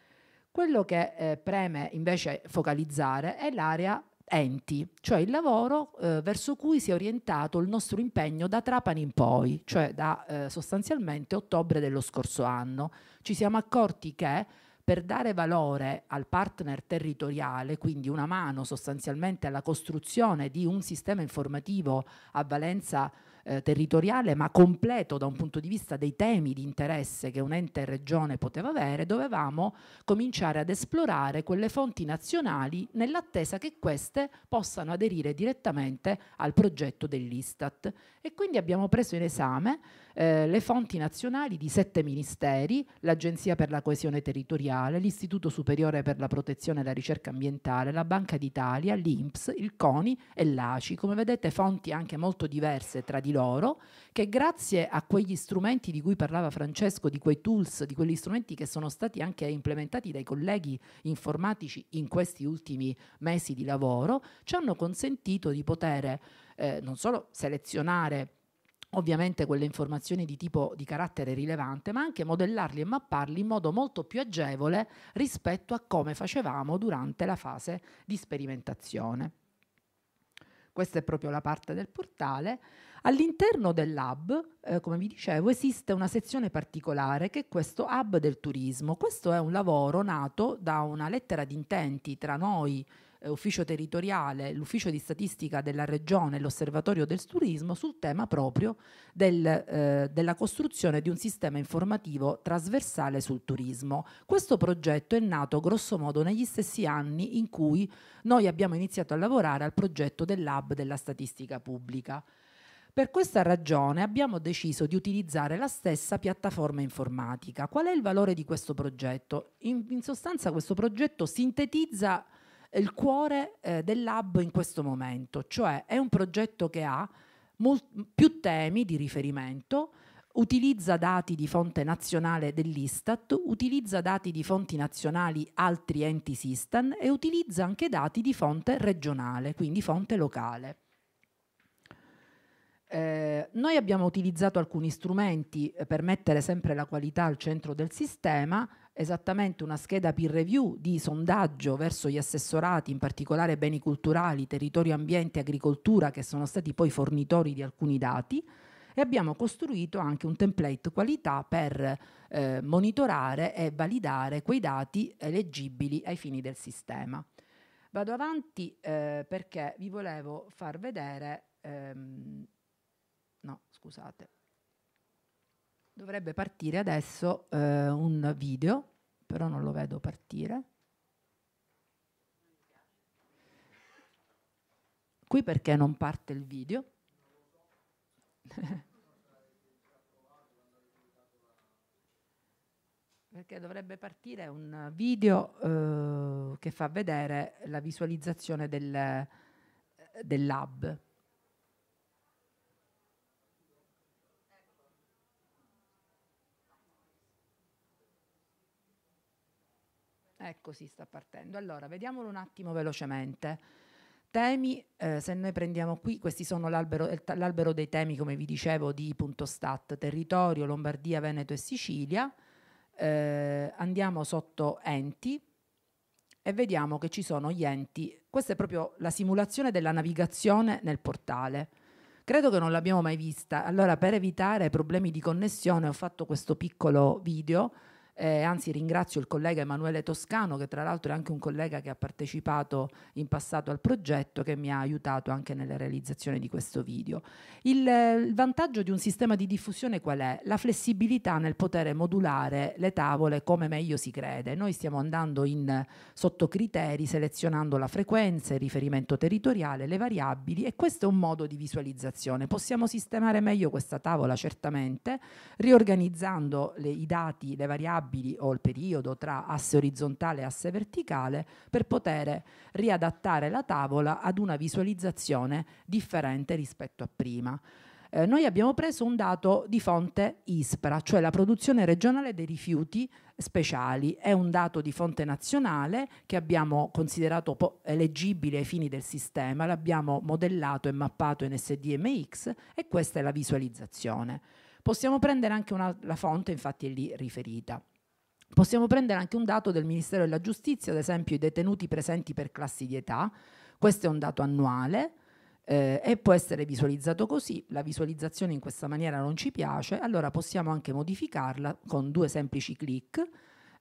Quello che eh, preme invece focalizzare è l'area enti, cioè il lavoro eh, verso cui si è orientato il nostro impegno da Trapani in poi, cioè da eh, sostanzialmente ottobre dello scorso anno. Ci siamo accorti che per dare valore al partner territoriale, quindi una mano sostanzialmente alla costruzione di un sistema informativo a valenza eh, territoriale, ma completo da un punto di vista dei temi di interesse che un ente regione poteva avere, dovevamo cominciare ad esplorare quelle fonti nazionali nell'attesa che queste possano aderire direttamente al progetto dell'Istat e quindi abbiamo preso in esame eh, le fonti nazionali di sette ministeri, l'Agenzia per la coesione territoriale, l'Istituto Superiore per la protezione e la ricerca ambientale, la Banca d'Italia, l'INPS, il CONI e l'ACI. Come vedete fonti anche molto diverse tra di loro che grazie a quegli strumenti di cui parlava Francesco, di quei tools, di quegli strumenti che sono stati anche implementati dai colleghi informatici in questi ultimi mesi di lavoro, ci hanno consentito di poter eh, non solo selezionare ovviamente quelle informazioni di tipo di carattere rilevante, ma anche modellarli e mapparli in modo molto più agevole rispetto a come facevamo durante la fase di sperimentazione. Questa è proprio la parte del portale. All'interno del hub, eh, come vi dicevo, esiste una sezione particolare che è questo hub del turismo. Questo è un lavoro nato da una lettera di intenti tra noi, eh, ufficio territoriale, l'ufficio di statistica della regione, l'osservatorio del turismo sul tema proprio del, eh, della costruzione di un sistema informativo trasversale sul turismo. Questo progetto è nato grossomodo negli stessi anni in cui noi abbiamo iniziato a lavorare al progetto dell'hub della statistica pubblica. Per questa ragione abbiamo deciso di utilizzare la stessa piattaforma informatica. Qual è il valore di questo progetto? In, in sostanza questo progetto sintetizza il cuore eh, del lab in questo momento, cioè è un progetto che ha molt- più temi di riferimento, utilizza dati di fonte nazionale dell'Istat, utilizza dati di fonti nazionali altri enti Sistan e utilizza anche dati di fonte regionale, quindi fonte locale. Eh, noi abbiamo utilizzato alcuni strumenti eh, per mettere sempre la qualità al centro del sistema, esattamente una scheda peer review di sondaggio verso gli assessorati, in particolare beni culturali, territorio, ambiente e agricoltura, che sono stati poi fornitori di alcuni dati, e abbiamo costruito anche un template qualità per eh, monitorare e validare quei dati eleggibili ai fini del sistema. Vado avanti eh, perché vi volevo far vedere... Ehm, no, scusate. Dovrebbe partire adesso eh, un video, però non lo vedo partire. Qui perché non parte il video? perché dovrebbe partire un video eh, che fa vedere la visualizzazione del, eh, del lab. Ecco, si sta partendo. Allora, vediamolo un attimo velocemente. Temi, eh, se noi prendiamo qui, questi sono l'albero, l'albero dei temi, come vi dicevo, di .stat, territorio, Lombardia, Veneto e Sicilia. Eh, andiamo sotto enti e vediamo che ci sono gli enti. Questa è proprio la simulazione della navigazione nel portale. Credo che non l'abbiamo mai vista. Allora, per evitare problemi di connessione, ho fatto questo piccolo video eh, anzi ringrazio il collega Emanuele Toscano che tra l'altro è anche un collega che ha partecipato in passato al progetto che mi ha aiutato anche nella realizzazione di questo video. Il, eh, il vantaggio di un sistema di diffusione qual è? La flessibilità nel poter modulare le tavole come meglio si crede. Noi stiamo andando in, sotto criteri selezionando la frequenza, il riferimento territoriale, le variabili e questo è un modo di visualizzazione. Possiamo sistemare meglio questa tavola certamente riorganizzando le, i dati, le variabili variabili o il periodo tra asse orizzontale e asse verticale per poter riadattare la tavola ad una visualizzazione differente rispetto a prima. Eh, noi abbiamo preso un dato di fonte ISPRA, cioè la produzione regionale dei rifiuti speciali. È un dato di fonte nazionale che abbiamo considerato leggibile ai fini del sistema, l'abbiamo modellato e mappato in SDMX e questa è la visualizzazione. Possiamo prendere anche una, la fonte, infatti è lì riferita. Possiamo prendere anche un dato del Ministero della Giustizia, ad esempio i detenuti presenti per classi di età, questo è un dato annuale eh, e può essere visualizzato così, la visualizzazione in questa maniera non ci piace, allora possiamo anche modificarla con due semplici clic,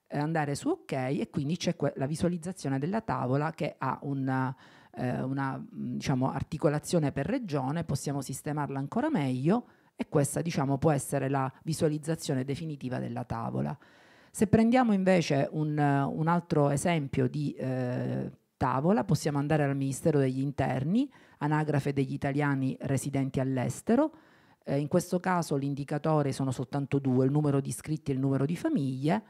eh, andare su ok e quindi c'è que- la visualizzazione della tavola che ha una, eh, una mm, diciamo, articolazione per regione, possiamo sistemarla ancora meglio e questa diciamo, può essere la visualizzazione definitiva della tavola. Se prendiamo invece un, un altro esempio di eh, tavola, possiamo andare al Ministero degli Interni, anagrafe degli italiani residenti all'estero. Eh, in questo caso l'indicatore sono soltanto due, il numero di iscritti e il numero di famiglie.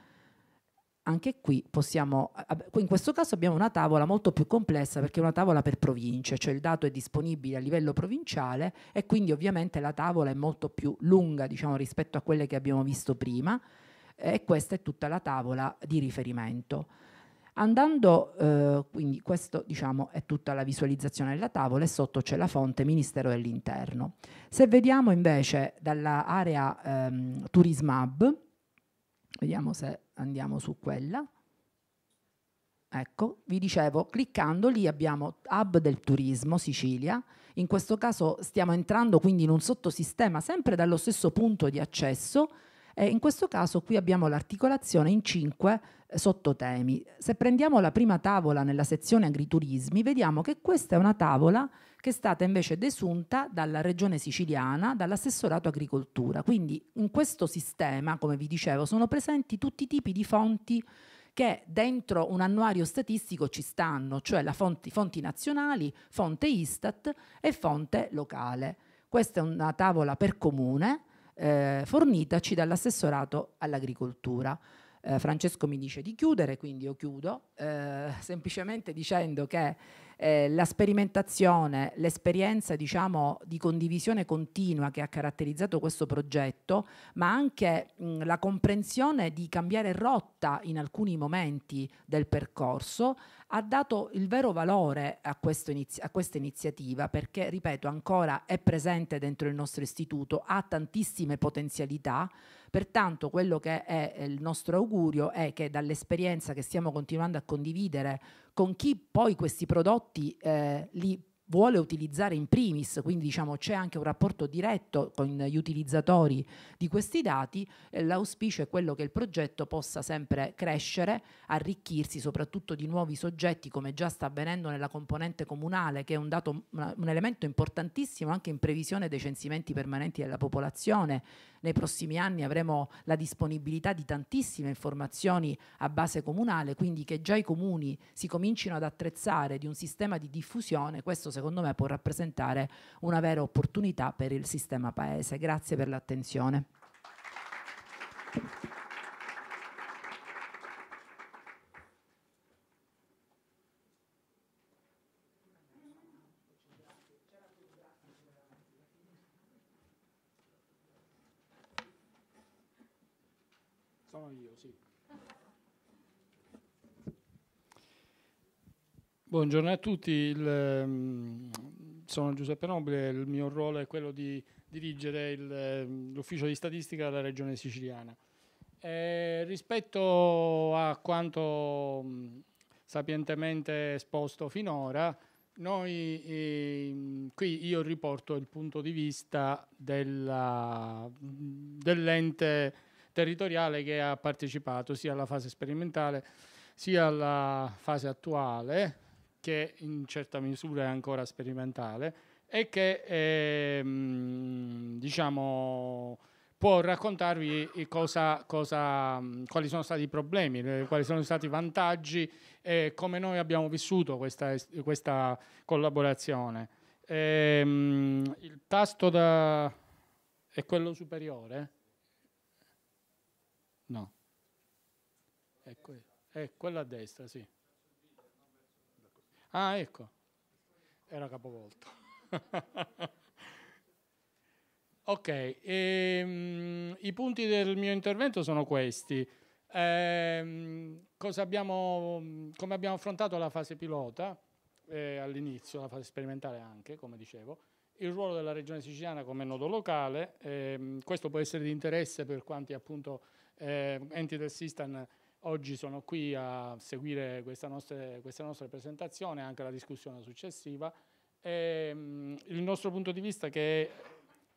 Anche qui possiamo, in questo caso abbiamo una tavola molto più complessa perché è una tavola per province, cioè il dato è disponibile a livello provinciale e quindi ovviamente la tavola è molto più lunga diciamo, rispetto a quelle che abbiamo visto prima e questa è tutta la tavola di riferimento. Andando, eh, quindi questa diciamo, è tutta la visualizzazione della tavola e sotto c'è la fonte Ministero dell'Interno. Se vediamo invece dall'area ehm, Tourism Hub, vediamo se andiamo su quella, Ecco, vi dicevo, cliccando lì abbiamo Hub del Turismo Sicilia, in questo caso stiamo entrando quindi in un sottosistema sempre dallo stesso punto di accesso eh, in questo caso qui abbiamo l'articolazione in cinque eh, sottotemi. Se prendiamo la prima tavola nella sezione agriturismi, vediamo che questa è una tavola che è stata invece desunta dalla regione siciliana, dall'assessorato agricoltura. Quindi in questo sistema, come vi dicevo, sono presenti tutti i tipi di fonti che dentro un annuario statistico ci stanno, cioè fonti, fonti nazionali, fonte Istat e fonte locale. Questa è una tavola per comune eh, fornitaci dall'assessorato all'agricoltura. Eh, Francesco mi dice di chiudere, quindi io chiudo, eh, semplicemente dicendo che eh, la sperimentazione, l'esperienza diciamo, di condivisione continua che ha caratterizzato questo progetto, ma anche mh, mm, la comprensione di cambiare rotta in alcuni momenti del percorso, ha dato il vero valore a, inizi- a questa iniziativa perché, ripeto, ancora è presente dentro il nostro istituto, ha tantissime potenzialità. Pertanto quello che è il nostro augurio è che dall'esperienza che stiamo continuando a condividere con chi poi questi prodotti eh, li vuole utilizzare in primis, quindi diciamo c'è anche un rapporto diretto con gli utilizzatori di questi dati, l'auspicio è quello che il progetto possa sempre crescere, arricchirsi soprattutto di nuovi soggetti come già sta avvenendo nella componente comunale che è un, dato, un elemento importantissimo anche in previsione dei censimenti permanenti della popolazione, nei prossimi anni avremo la disponibilità di tantissime informazioni a base comunale, quindi che già i comuni si comincino ad attrezzare di un sistema di diffusione, questo secondo me può rappresentare una vera opportunità per il sistema paese. Grazie per l'attenzione. Buongiorno a tutti, il, ehm, sono Giuseppe Nobile, il mio ruolo è quello di dirigere ehm, l'ufficio di statistica della regione siciliana. E eh, rispetto a quanto mm, sapientemente esposto finora, noi, ehm, qui io riporto il punto di vista mm, dell'ente territoriale che ha partecipato sia alla fase sperimentale sia alla fase attuale che in certa misura è ancora sperimentale e che è, ehm, diciamo, può raccontarvi cosa, cosa, mm, quali sono stati i problemi, quali sono stati i vantaggi e come noi abbiamo vissuto questa, questa collaborazione. E, ehm, il tasto da... è quello superiore? No. È, que- è quello a destra, sì. Ah, ecco, era capovolto. ok, ehm, i punti del mio intervento sono questi. Eh, abbiamo, come abbiamo affrontato la fase pilota, eh, all'inizio, la fase sperimentale anche, come dicevo, il ruolo della Regione Siciliana come nodo locale, ehm, questo può essere di interesse per quanti appunto eh, enti del sistema... Oggi sono qui a seguire questa nostra, questa nostra presentazione e anche la discussione successiva. E, ehm, mh, il nostro punto di vista che è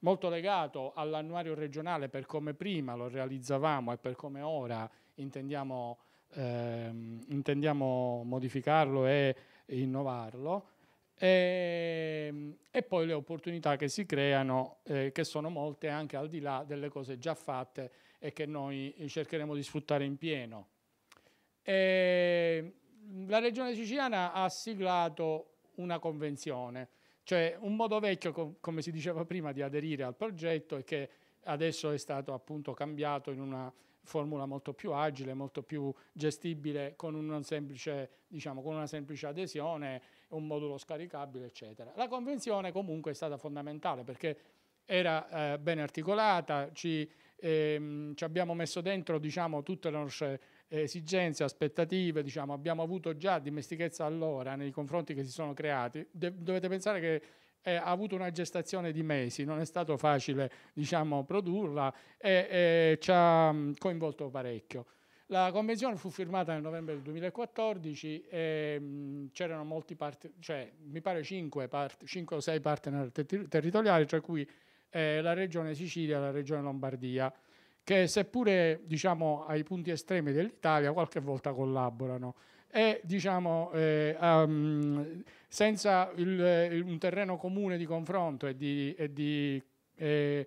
molto legato all'annuario regionale per come prima lo realizzavamo e per come ora intendiamo, ehm, intendiamo modificarlo e innovarlo e, ehm, e, poi le opportunità che si creano eh, che sono molte anche al di là delle cose già fatte e che noi cercheremo di sfruttare in pieno. Eh, la Regione Siciliana ha siglato una convenzione, cioè un modo vecchio, com come si diceva prima, di aderire al progetto e che adesso è stato appunto cambiato in una formula molto più agile, molto più gestibile con una semplice, diciamo, con una semplice adesione, un modulo scaricabile, eccetera. La convenzione comunque è stata fondamentale perché era eh, ben articolata, ci, ehm, ci abbiamo messo dentro diciamo, tutte le nostre esigenze, aspettative, diciamo, abbiamo avuto già dimestichezza allora nei confronti che si sono creati, De- dovete pensare che eh, ha avuto una gestazione di mesi, non è stato facile diciamo, produrla e, e ci ha mm, coinvolto parecchio. La convenzione fu firmata nel novembre del 2014 e mh, mm, c'erano molti part- cioè, mi pare 5, part- 5 o 6 partner ter- territoriali, tra cui eh, la regione Sicilia e la regione Lombardia che seppure diciamo, ai punti estremi dell'Italia qualche volta collaborano e diciamo, eh, um, senza il, il, eh, un terreno comune di confronto e di, e di eh,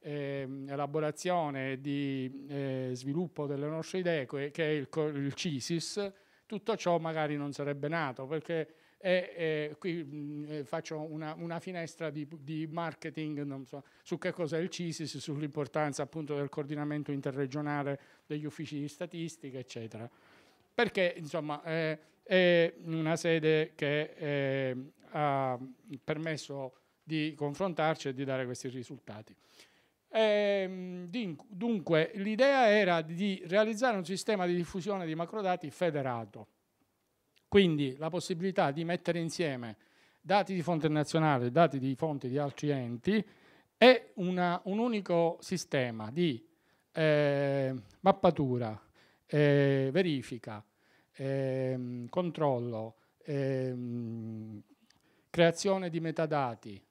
eh, elaborazione e di eh, sviluppo delle nostre idee, che è il, il CISIS, tutto ciò magari non sarebbe nato perché e, e qui mh, mm, eh, faccio una, una finestra di, di marketing so, su che cos'è il CISIS, sull'importanza appunto del coordinamento interregionale degli uffici di statistica, eccetera. Perché insomma eh, è una sede che eh, ha permesso di confrontarci e di dare questi risultati. Ehm, dunque, l'idea era di realizzare un sistema di diffusione di macrodati federato quindi la possibilità di mettere insieme dati di fonte nazionale, e dati di fonte di altri enti è una, un unico sistema di eh, mappatura, eh, verifica, eh, controllo, ehm, creazione di metadati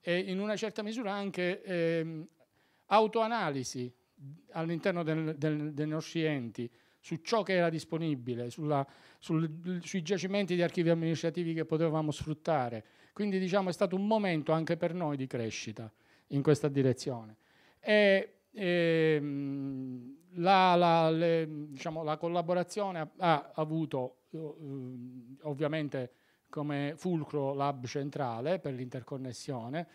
e in una certa misura anche ehm, autoanalisi all'interno del, del, dei nostri enti su ciò che era disponibile, sulla, sul, sui giacimenti di archivi amministrativi che potevamo sfruttare. Quindi diciamo è stato un momento anche per noi di crescita in questa direzione. E, e, ehm, la, la, le, diciamo, la, collaborazione ha, ha avuto eh, eh, ovviamente come fulcro l'hub centrale per l'interconnessione,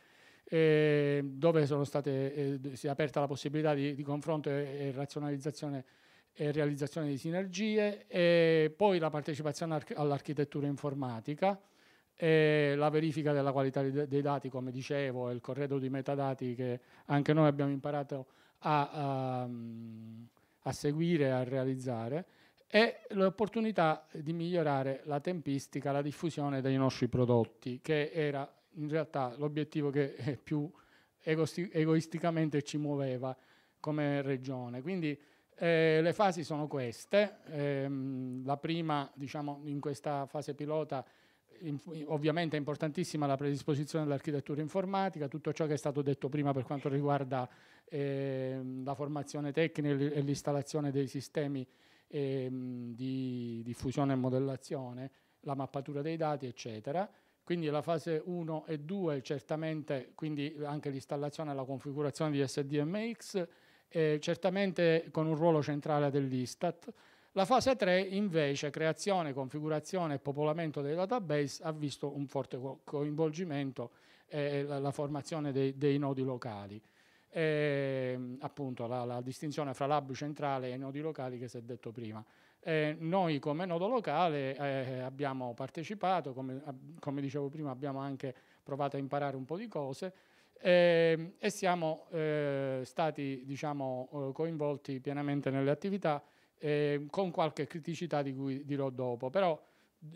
eh, dove state, eh, si è aperta la possibilità di, di confronto e, e razionalizzazione e realizzazione di sinergie, e poi la partecipazione all'architettura informatica, e la verifica della qualità dei dati, come dicevo, e il corredo di metadati che anche noi abbiamo imparato a, a, a seguire e a realizzare, e l'opportunità di migliorare la tempistica, la diffusione dei nostri prodotti, che era in realtà l'obiettivo che più egoisticamente ci muoveva come regione. Quindi eh, le fasi sono queste, ehm, la prima diciamo, in questa fase pilota in, ovviamente è importantissima la predisposizione dell'architettura informatica, tutto ciò che è stato detto prima per quanto riguarda ehm, la formazione tecnica e l'installazione dei sistemi ehm, di diffusione e modellazione, la mappatura dei dati eccetera. Quindi la fase 1 e 2 certamente, quindi anche l'installazione e la configurazione di SDMX, eh, certamente con un ruolo centrale dell'Istat. La fase 3 invece, creazione, configurazione e popolamento dei database, ha visto un forte co coinvolgimento e eh, la, la, formazione dei, dei nodi locali. E, ehm, appunto la, la, distinzione fra l'hub centrale e i nodi locali che si è detto prima. E noi come nodo locale eh, abbiamo partecipato, come, come, dicevo prima abbiamo anche provato a imparare un po' di cose, e, ehm, e siamo eh, stati diciamo, eh, coinvolti pienamente nelle attività eh, con qualche criticità di cui dirò dopo, però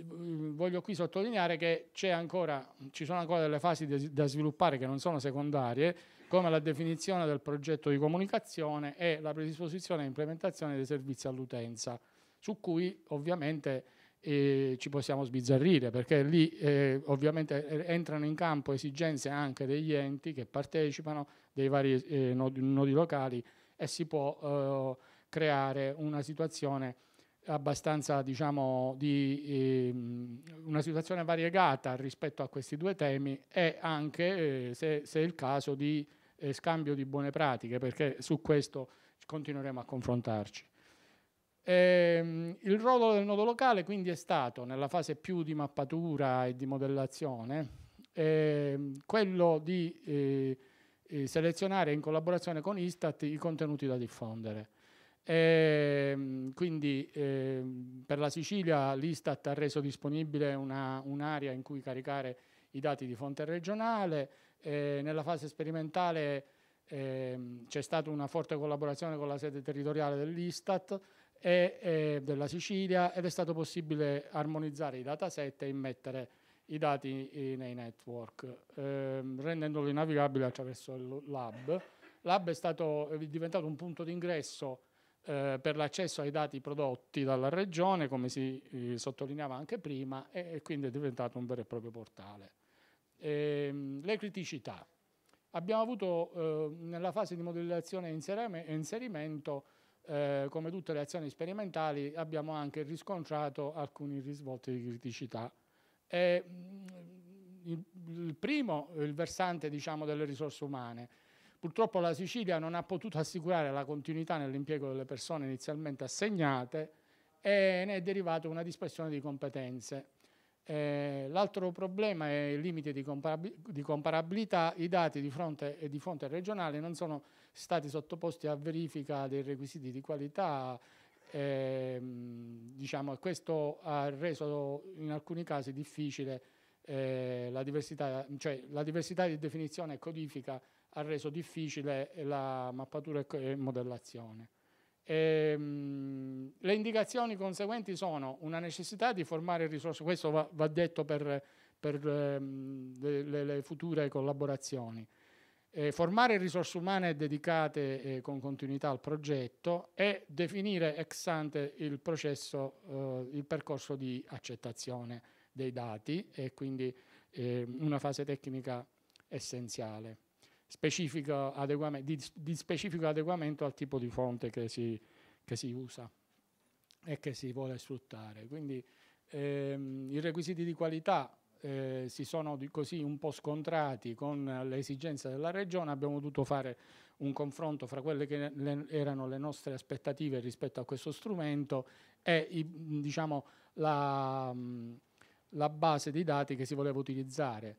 mm, voglio qui sottolineare che ancora, ci sono ancora delle fasi de da sviluppare che non sono secondarie, come la definizione del progetto di comunicazione e la predisposizione e implementazione dei servizi all'utenza, su cui ovviamente eh, ci possiamo sbizzarrire perché lì eh, ovviamente eh, entrano in campo esigenze anche degli enti che partecipano, dei vari eh, nodi, nodi, locali e si può eh, creare una situazione abbastanza diciamo di ehm, una situazione variegata rispetto a questi due temi e anche eh, se, se è il caso di scambio di buone pratiche perché su questo continueremo a confrontarci. Ehm, il ruolo del nodo locale quindi è stato, nella fase più di mappatura e di modellazione, ehm, quello di eh, eh, selezionare in collaborazione con Istat i contenuti da diffondere. E, ehm, quindi eh, per la Sicilia l'Istat ha reso disponibile un'area in cui caricare i dati di fonte regionale, eh, nella fase sperimentale eh, c'è stata una forte collaborazione con la sede territoriale dell'Istat e, e della Sicilia ed è stato possibile armonizzare i dataset e immettere i dati nei network, ehm, rendendoli navigabili attraverso il lab. Lab è, stato, è diventato un punto d'ingresso eh, per l'accesso ai dati prodotti dalla regione, come si eh, sottolineava anche prima, e, e, quindi è diventato un vero e proprio portale. Ehm, le criticità. Abbiamo avuto eh, nella fase di modellazione e inserimento eh, come tutte le azioni sperimentali abbiamo anche riscontrato alcuni risvolti di criticità. E, mm, il, il, primo, il versante diciamo, delle risorse umane. Purtroppo la Sicilia non ha potuto assicurare la continuità nell'impiego delle persone inizialmente assegnate e ne è derivata una dispersione di competenze. Eh, l'altro problema è il limite di, comparabilità, i dati di, fronte, di fronte regionale non sono stati sottoposti a verifica dei requisiti di qualità. Ehm, diciamo, questo ha reso in alcuni casi difficile eh, la, diversità, cioè, la diversità di definizione e codifica ha reso difficile la mappatura e modellazione. Ehm, le indicazioni conseguenti sono una necessità di formare risorse, questo va, va detto per, per ehm, le, le future collaborazioni, eh, formare risorse umane dedicate eh, con continuità al progetto e definire ex ante il, processo, eh, il percorso di accettazione dei dati e quindi eh, una fase tecnica essenziale specifico di, di, specifico adeguamento al tipo di fonte che si, che si usa e che si vuole sfruttare. Quindi ehm, i requisiti di qualità eh, si sono così un po' scontrati con le esigenze della regione, abbiamo dovuto fare un confronto fra quelle che le, erano le nostre aspettative rispetto a questo strumento e i, diciamo, la, la, base di dati che si voleva utilizzare.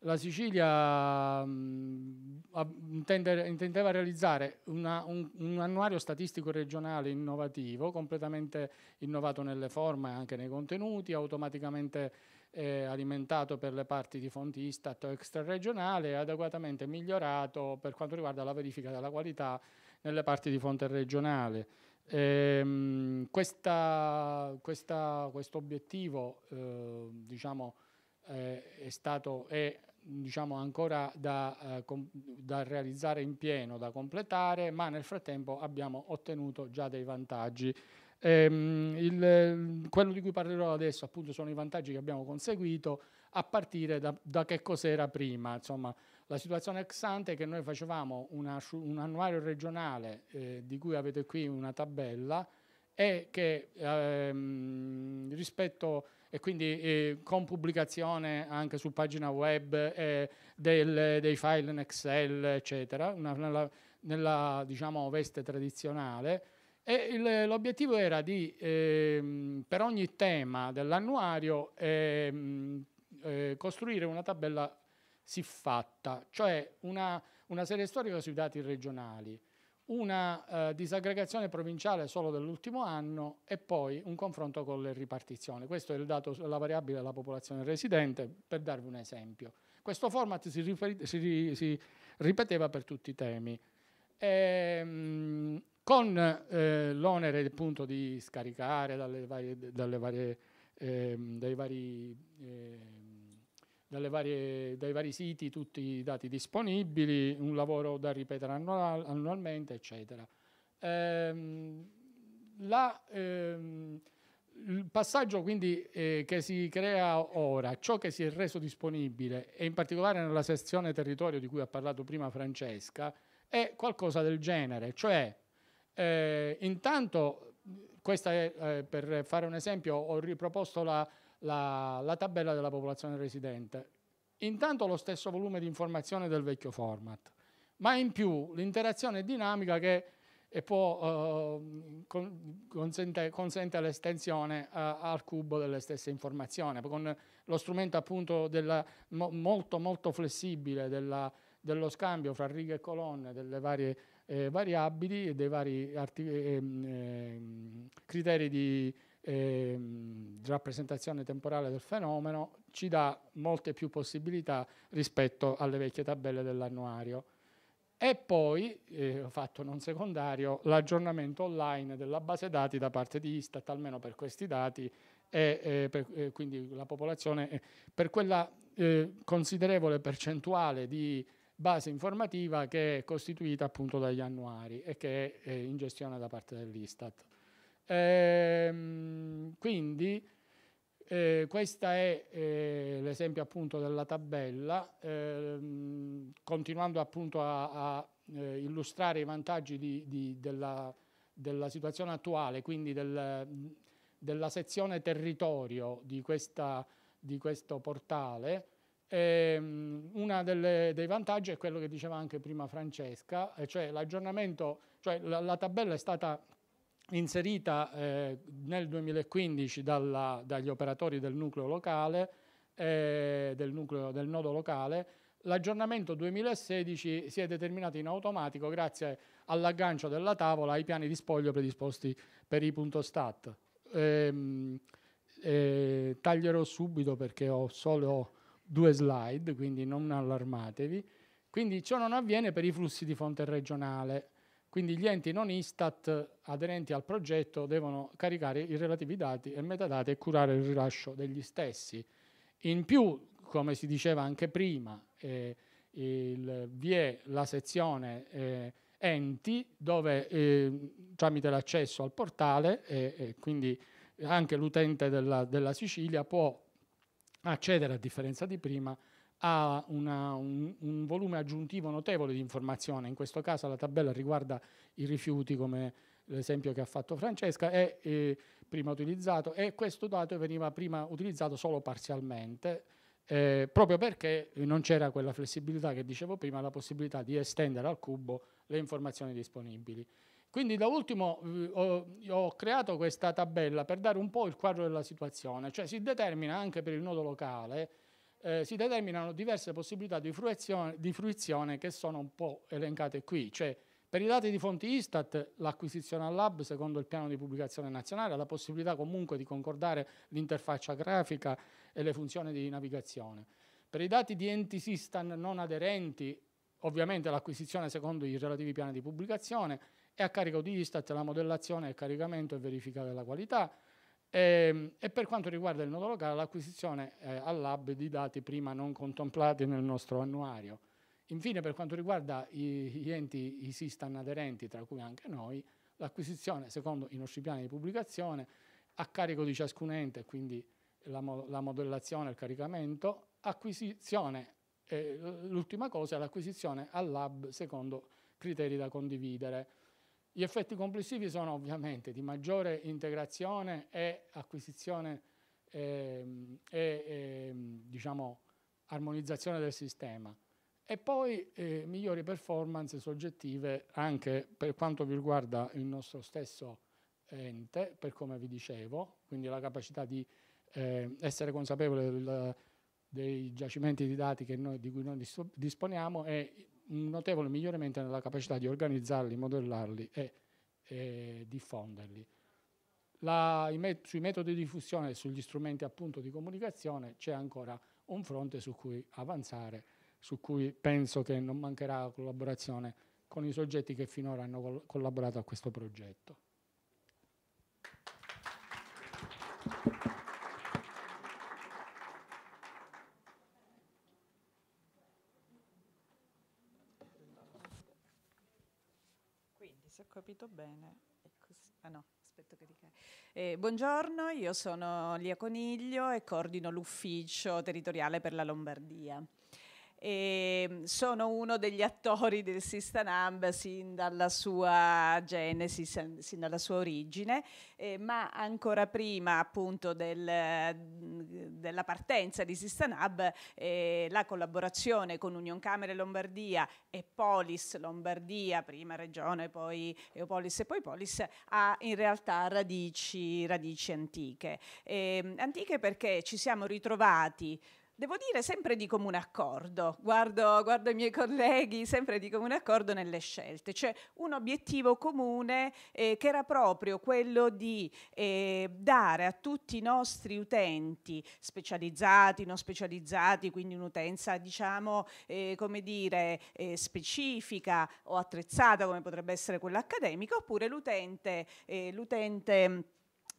La Sicilia mh, mm, intende, intendeva realizzare una, un, un annuario statistico regionale innovativo, completamente innovato nelle forme e anche nei contenuti, automaticamente eh, alimentato per le parti di fonti Istat o extraregionale e adeguatamente migliorato per quanto riguarda la verifica della qualità nelle parti di fonte regionale. Ehm, questo obiettivo eh, diciamo, eh, è stato è, diciamo, ancora da, eh, da, realizzare in pieno, da completare, ma nel frattempo abbiamo ottenuto già dei vantaggi Ehm, il, quello di cui parlerò adesso appunto sono i vantaggi che abbiamo conseguito a partire da, da che cos'era prima. Insomma, la situazione ex ante è che noi facevamo una, un annuario regionale eh, di cui avete qui una tabella e che ehm, rispetto e quindi eh, con pubblicazione anche su pagina web eh, del, dei file in Excel eccetera una, nella, nella diciamo, veste tradizionale e l'obiettivo era di, ehm, per ogni tema dell'annuario, ehm, eh, costruire una tabella siffatta, cioè una, una, serie storica sui dati regionali, una eh, disaggregazione provinciale solo dell'ultimo anno e poi un confronto con le ripartizioni. Questo è il dato sulla variabile della popolazione residente, per darvi un esempio. Questo format si, si, si ripeteva per tutti i temi. Ehm, con eh, l'onere appunto di scaricare dalle varie, dalle varie, ehm, dai, vari, eh, varie, dai vari siti tutti i dati disponibili, un lavoro da ripetere annual annualmente, eccetera. Ehm, la, ehm, il passaggio quindi eh, che si crea ora, ciò che si è reso disponibile e in particolare nella sezione territorio di cui ha parlato prima Francesca, è qualcosa del genere, cioè eh, intanto, questa è, eh, per fare un esempio, ho riproposto la, la, la tabella della popolazione residente. Intanto lo stesso volume di informazione del vecchio format, ma in più l'interazione dinamica che e eh, può, eh, consente, consente l'estensione al cubo delle stesse informazioni, con lo strumento appunto della, mo, molto, molto flessibile della, dello scambio fra righe e colonne delle varie eh, variabili e dei vari eh, ehm, ehm, criteri di, ehm, di rappresentazione temporale del fenomeno, ci dà molte più possibilità rispetto alle vecchie tabelle dell'annuario. E poi, eh, fatto non secondario, l'aggiornamento online della base dati da parte di Istat, almeno per questi dati, e eh, per, eh, quindi la popolazione, eh, per quella eh, considerevole percentuale di base informativa che è costituita appunto dagli annuari e che è in gestione da parte dell'Istat. Ehm, quindi eh, questo è eh, l'esempio appunto della tabella, ehm, continuando appunto a, a eh, illustrare i vantaggi di, di, della, della, situazione attuale, quindi del, della sezione territorio di, questa, di questo portale, Ehm, uno dei vantaggi è quello che diceva anche prima Francesca, cioè l'aggiornamento, cioè la, la, tabella è stata inserita eh, nel 2015 dalla, dagli operatori del nucleo locale, eh, del, nucleo, del nodo locale, L'aggiornamento 2016 si è determinato in automatico grazie all'aggancio della tavola ai piani di spoglio predisposti per i.stat. Ehm, eh, taglierò subito perché ho solo due slide, quindi non allarmatevi. Quindi ciò non avviene per i flussi di fonte regionale, quindi gli enti non ISTAT aderenti al progetto devono caricare i relativi dati e metadati e curare il rilascio degli stessi. In più, come si diceva anche prima, eh, il, vi è la sezione eh, enti dove eh, tramite l'accesso al portale e eh, eh, quindi anche l'utente della, della Sicilia può accedere, a differenza di prima, a una, un, un, volume aggiuntivo notevole di informazione, in questo caso la tabella riguarda i rifiuti come l'esempio che ha fatto Francesca, è eh, prima utilizzato e questo dato veniva prima utilizzato solo parzialmente, eh, proprio perché non c'era quella flessibilità che dicevo prima, la possibilità di estendere al cubo le informazioni disponibili. Quindi da ultimo eh, ho, ho, creato questa tabella per dare un po' il quadro della situazione, cioè si determina anche per il nodo locale, eh, si determinano diverse possibilità di fruizione, di fruizione, che sono un po' elencate qui, cioè per i dati di fonti Istat l'acquisizione al lab secondo il piano di pubblicazione nazionale, la possibilità comunque di concordare l'interfaccia grafica e le funzioni di navigazione. Per i dati di enti Sistan non aderenti, ovviamente l'acquisizione secondo i relativi piani di pubblicazione, è a carico di Istat la modellazione, il caricamento e verifica della qualità. E, ehm, e, per quanto riguarda il nodo locale, l'acquisizione eh, al lab di dati prima non contemplati nel nostro annuario. Infine, per quanto riguarda i, gli enti, i SISTAN aderenti, tra cui anche noi, l'acquisizione secondo i nostri piani di pubblicazione a carico di ciascun ente, quindi la, mo la modellazione, il caricamento, acquisizione, eh, l'ultima cosa è l'acquisizione al lab secondo criteri da condividere. Gli effetti complessivi sono ovviamente di maggiore integrazione e acquisizione ehm, e, e, ehm, e diciamo, armonizzazione del sistema e poi eh, migliori performance soggettive anche per quanto riguarda il nostro stesso ente, per come vi dicevo, quindi la capacità di eh, essere consapevole del, dei giacimenti di dati noi, di cui noi disponiamo e un notevole miglioramento nella capacità di organizzarli, modellarli e, e diffonderli. La, met sui metodi di diffusione e sugli strumenti appunto di comunicazione c'è ancora un fronte su cui avanzare, su cui penso che non mancherà collaborazione con i soggetti che finora hanno col collaborato a questo progetto. capito bene. Ah no, aspetto che ricarichi. Eh, buongiorno, io sono Lia Coniglio e coordino l'ufficio territoriale per la Lombardia. E ehm, sono uno degli attori del Sistan sin dalla sua genesi, sin dalla sua origine, eh, ma ancora prima appunto del, della partenza di Sistan eh, la collaborazione con Union Camere Lombardia e Polis Lombardia, prima regione, poi Eopolis e poi Polis, ha in realtà radici, radici antiche. Eh, antiche perché ci siamo ritrovati Devo dire sempre di comune accordo, guardo, guardo, i miei colleghi sempre di comune accordo nelle scelte, c'è un obiettivo comune eh, che era proprio quello di eh, dare a tutti i nostri utenti, specializzati, non specializzati, quindi un'utenza diciamo eh, come dire eh, specifica o attrezzata come potrebbe essere quella accademica, oppure l'utente eh,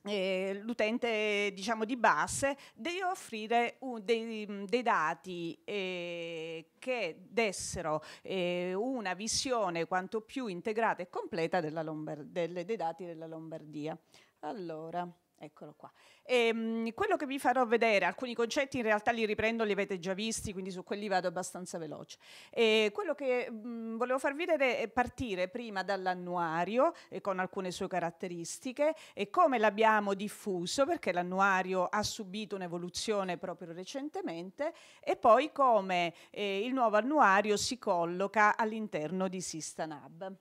eh, l'utente diciamo, di base deve offrire un, dei, dei, dati eh, che dessero eh, una visione quanto più integrata e completa della Lombar- delle, dei dati della Lombardia. Allora. Eccolo qua. E, ehm, quello che vi farò vedere, alcuni concetti in realtà li riprendo, li avete già visti, quindi su quelli vado abbastanza veloce. E, quello che mh, volevo farvi vedere è partire prima dall'annuario e eh, con alcune sue caratteristiche e come l'abbiamo diffuso, perché l'annuario ha subito un'evoluzione proprio recentemente, e poi come eh, il nuovo annuario si colloca all'interno di Sistan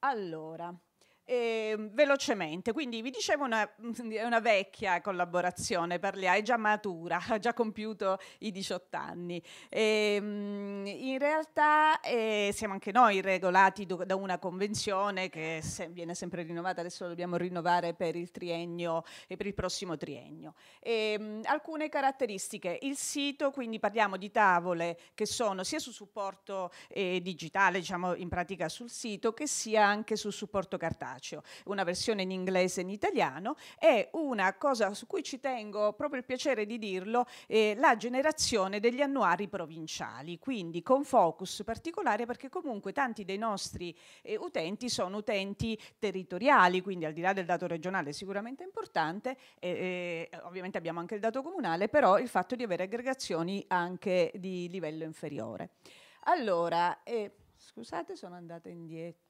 Allora, eh, velocemente, quindi vi dicevo una, una vecchia collaborazione per l'IA, è già matura, ha già compiuto i 18 anni. Eh, in realtà eh, siamo anche noi regolati do, da una convenzione che se, viene sempre rinnovata, adesso la dobbiamo rinnovare per il triennio e eh, per il prossimo triennio. Ehm, alcune caratteristiche, il sito, quindi parliamo di tavole che sono sia su supporto eh, digitale, diciamo in pratica sul sito, che sia anche su supporto cartaceo Boccaccio, una versione in inglese e in italiano e una cosa su cui ci tengo proprio il piacere di dirlo, eh, la generazione degli annuari provinciali, quindi con focus particolare perché comunque tanti dei nostri eh, utenti sono utenti territoriali, quindi al di là del dato regionale sicuramente importante, eh, eh ovviamente abbiamo anche il dato comunale, però il fatto di avere aggregazioni anche di livello inferiore. Allora, eh, scusate, sono andata indietro.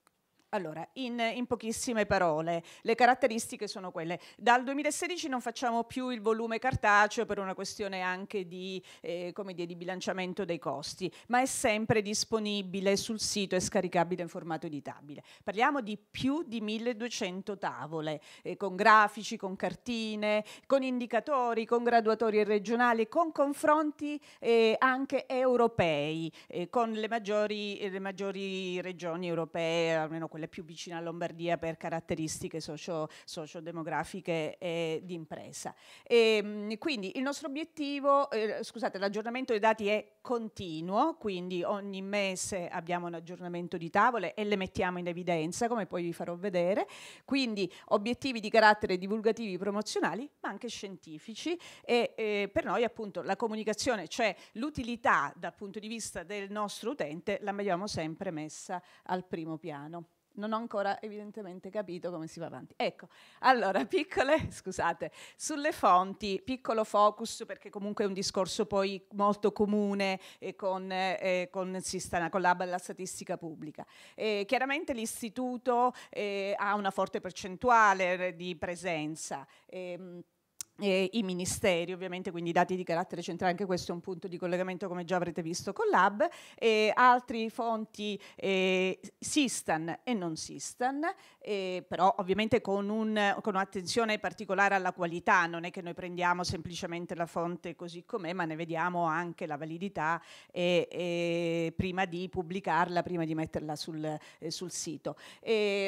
Allora, in, in, pochissime parole, le caratteristiche sono quelle. Dal 2016 non facciamo più il volume cartaceo per una questione anche di, eh, dire, di bilanciamento dei costi, ma è sempre disponibile sul sito e scaricabile in formato editabile. Parliamo di più di 1200 tavole, eh, con grafici, con cartine, con indicatori, con graduatori regionali, con confronti eh, anche europei, eh, con le maggiori, le maggiori regioni europee, almeno quelle quelle più vicina a Lombardia per caratteristiche socio, sociodemografiche e di impresa. E, ehm, quindi il nostro obiettivo, eh, scusate, l'aggiornamento dei dati è continuo, quindi ogni mese abbiamo un aggiornamento di tavole e le mettiamo in evidenza, come poi vi farò vedere. Quindi obiettivi di carattere divulgativi, promozionali, ma anche scientifici e eh, per noi appunto la comunicazione, cioè l'utilità dal punto di vista del nostro utente, la vediamo sempre messa al primo piano non ho ancora evidentemente capito come si va avanti. Ecco, allora, piccole, scusate, sulle fonti, piccolo focus perché comunque è un discorso poi molto comune con, eh, eh con, sta, con l'ABA e la statistica pubblica. Eh, chiaramente l'istituto eh, ha una forte percentuale eh, di presenza. Ehm, eh, i ministeri, ovviamente, quindi dati di carattere centrale, anche questo è un punto di collegamento come già avrete visto con l'AB, e altri fonti eh, Sistan e non Sistan, però ovviamente con, un, con un'attenzione particolare alla qualità, non è che noi prendiamo semplicemente la fonte così com'è, ma ne vediamo anche la validità prima di pubblicarla, prima di metterla sul, eh, sul sito.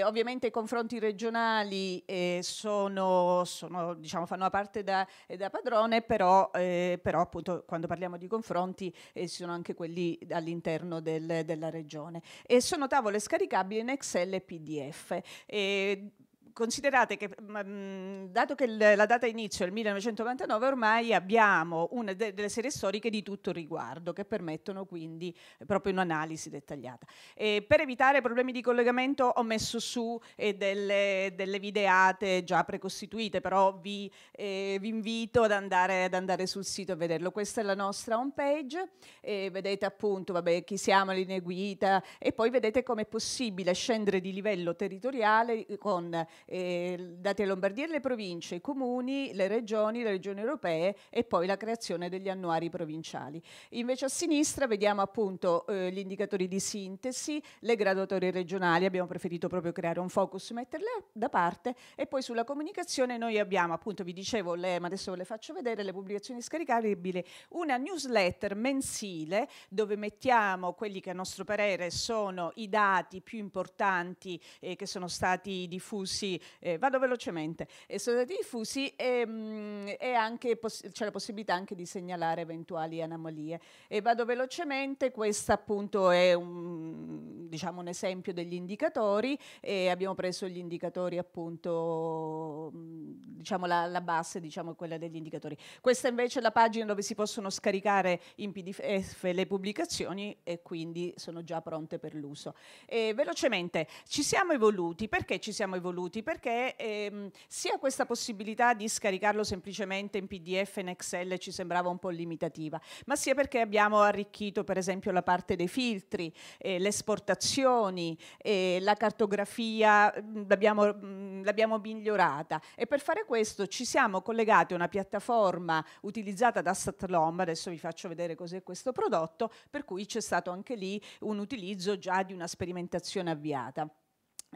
ovviamente i confronti regionali eh, sono, sono, diciamo, fanno parte parte da, eh, da padrone, però, eh, però, appunto quando parliamo di confronti eh, ci sono anche quelli all'interno del, della regione. E sono tavole scaricabili in Excel e PDF. E considerate che, mh, mm, mm, dato che l- la data inizio è il 1999, ormai abbiamo una de- delle serie storiche di tutto riguardo che permettono quindi eh, proprio un'analisi dettagliata. E per evitare problemi di collegamento ho messo su eh, delle, delle, videate già precostituite, però vi, eh, vi invito ad andare, ad andare, sul sito a vederlo. Questa è la nostra home page, eh, vedete appunto vabbè, chi siamo, linee guida e poi vedete come è possibile scendere di livello territoriale eh, con eh, date Lombardia e le province, i comuni, le regioni, le regioni europee e poi la creazione degli annuari provinciali. Invece a sinistra vediamo appunto eh, gli indicatori di sintesi, le graduatorie regionali, abbiamo preferito proprio creare un focus, metterle da parte e poi sulla comunicazione noi abbiamo appunto, vi dicevo, le, ma adesso le faccio vedere, le pubblicazioni scaricabili, una newsletter mensile dove mettiamo quelli che a nostro parere sono i dati più importanti eh, che sono stati diffusi eh, vado velocemente, e sono stati diffusi ehm, e, mh, e poss- c'è la possibilità anche di segnalare eventuali anomalie. E vado velocemente, questo appunto è un, diciamo, un esempio degli indicatori e abbiamo preso gli indicatori appunto, mh, diciamo la, la base, diciamo quella degli indicatori. Questa invece è la pagina dove si possono scaricare in PDF eh, le pubblicazioni e quindi sono già pronte per l'uso. E velocemente, ci siamo evoluti, perché ci siamo evoluti? perché ehm, sia questa possibilità di scaricarlo semplicemente in PDF in Excel ci sembrava un po' limitativa, ma sia perché abbiamo arricchito per esempio la parte dei filtri, eh, le esportazioni, eh, la cartografia mm, l'abbiamo, mm, l'abbiamo migliorata e per fare questo ci siamo collegati a una piattaforma utilizzata da Statlom, adesso vi faccio vedere cos'è questo prodotto, per cui c'è stato anche lì un utilizzo già di una sperimentazione avviata.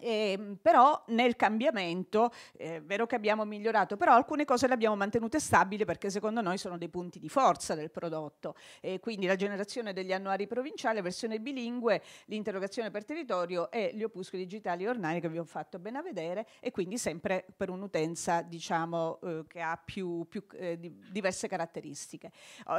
Eh, però nel cambiamento eh, è vero che abbiamo migliorato, però alcune cose le abbiamo mantenute stabili perché secondo noi sono dei punti di forza del prodotto. Eh, quindi la generazione degli annuari provinciali, versione bilingue, l'interrogazione per territorio e gli opuscoli digitali ornani che vi ho fatto ben a vedere e quindi sempre per un'utenza diciamo, eh, che ha più, più eh, di, diverse caratteristiche.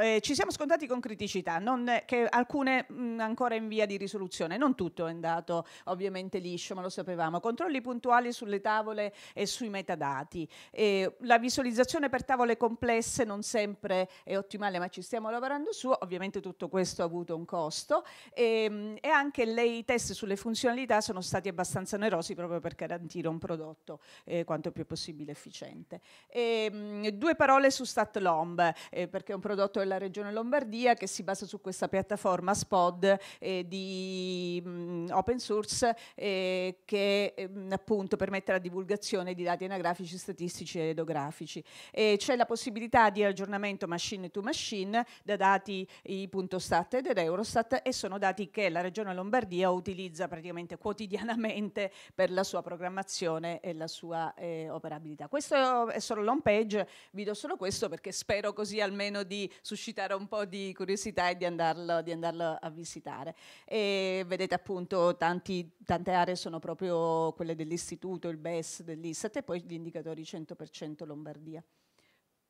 Eh, ci siamo scontati con criticità, non, che alcune mh, mm, ancora in via di risoluzione, non tutto è andato ovviamente liscio, ma lo sappiamo sapevamo, controlli puntuali sulle tavole e sui metadati. E la visualizzazione per tavole complesse non sempre è ottimale, ma ci stiamo lavorando su, ovviamente tutto questo ha avuto un costo e, ehm, e anche le, i test sulle funzionalità sono stati abbastanza onerosi proprio per garantire un prodotto eh, quanto più possibile efficiente. E, ehm, due parole su StatLomb, eh, perché è un prodotto della Regione Lombardia che si basa su questa piattaforma SPOD eh, di mh, mm, open source che eh, che ehm, appunto permette la divulgazione di dati anagrafici, statistici ed edografici. E c'è la possibilità di aggiornamento machine to machine da dati i.stat ed Eurostat e sono dati che la Regione Lombardia utilizza praticamente quotidianamente per la sua programmazione e la sua eh, operabilità. Questo è solo l'home page, vi do solo questo perché spero così almeno di suscitare un po' di curiosità e di andarlo, di andarlo a visitare. E vedete appunto tanti, tante aree sono proprio proprio quelle dell'istituto, il BES, dell'ISAT e poi gli indicatori 100% Lombardia.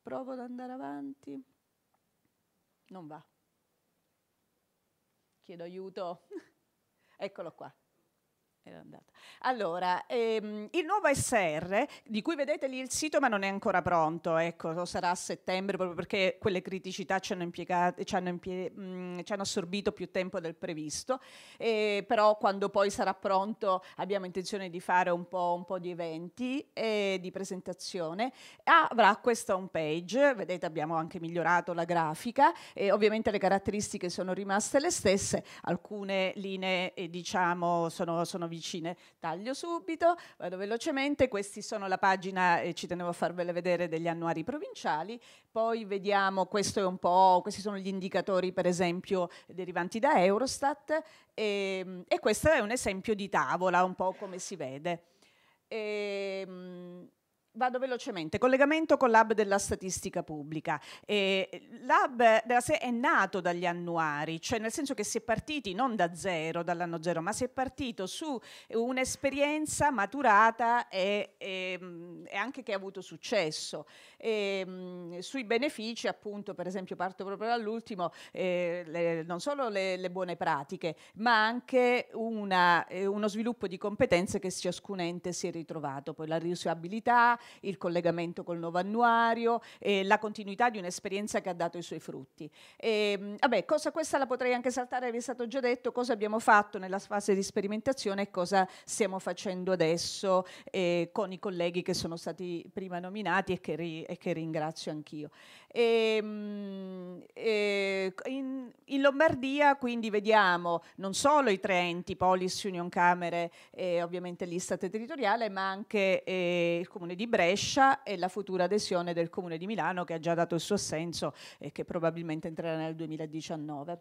Provo ad andare avanti. Non va. Chiedo aiuto. Eccolo qua era andata. Allora, ehm, il nuovo SR, di cui vedete lì il sito, ma non è ancora pronto, ecco, sarà a settembre, proprio perché quelle criticità ci hanno, impiegato, ci hanno, impie- mh, mm, ci hanno assorbito più tempo del previsto, eh, però quando poi sarà pronto abbiamo intenzione di fare un po', un po di eventi e di presentazione. Avrà questa home page, vedete abbiamo anche migliorato la grafica, e ovviamente le caratteristiche sono rimaste le stesse, alcune linee eh, diciamo sono, sono vicine. Taglio subito, vado velocemente, questi sono la pagina, eh, ci tenevo a farvele vedere, degli annuari provinciali, poi vediamo, questo è un po', questi sono gli indicatori per esempio derivanti da Eurostat e, ehm, e questo è un esempio di tavola, un po' come si vede. E, ehm, Vado velocemente. Collegamento con l'hub della statistica pubblica. Eh, l'hub è nato dagli annuari, cioè nel senso che si è partiti non da zero, dall'anno zero, ma si è partito su un'esperienza maturata e, e, ehm, e anche che ha avuto successo. E, ehm, sui benefici, appunto, per esempio, parto proprio dall'ultimo, eh, non solo le, le, buone pratiche, ma anche una, eh, uno sviluppo di competenze che ciascun ente si è ritrovato, poi la riusabilità il collegamento col nuovo annuario, eh, la continuità di un'esperienza che ha dato i suoi frutti. E, ehm, vabbè, cosa questa la potrei anche saltare, vi è stato già detto cosa abbiamo fatto nella fase di sperimentazione e cosa stiamo facendo adesso eh, con i colleghi che sono stati prima nominati e che, ri, e che ringrazio anch'io. E, ehm, e eh, in, in, Lombardia quindi vediamo non solo i tre enti, Polis, Union Camere e ovviamente l'Istat territoriale, ma anche eh, il Comune di Brescia e la futura adesione del Comune di Milano che ha già dato il suo assenso e che probabilmente entrerà nel 2019.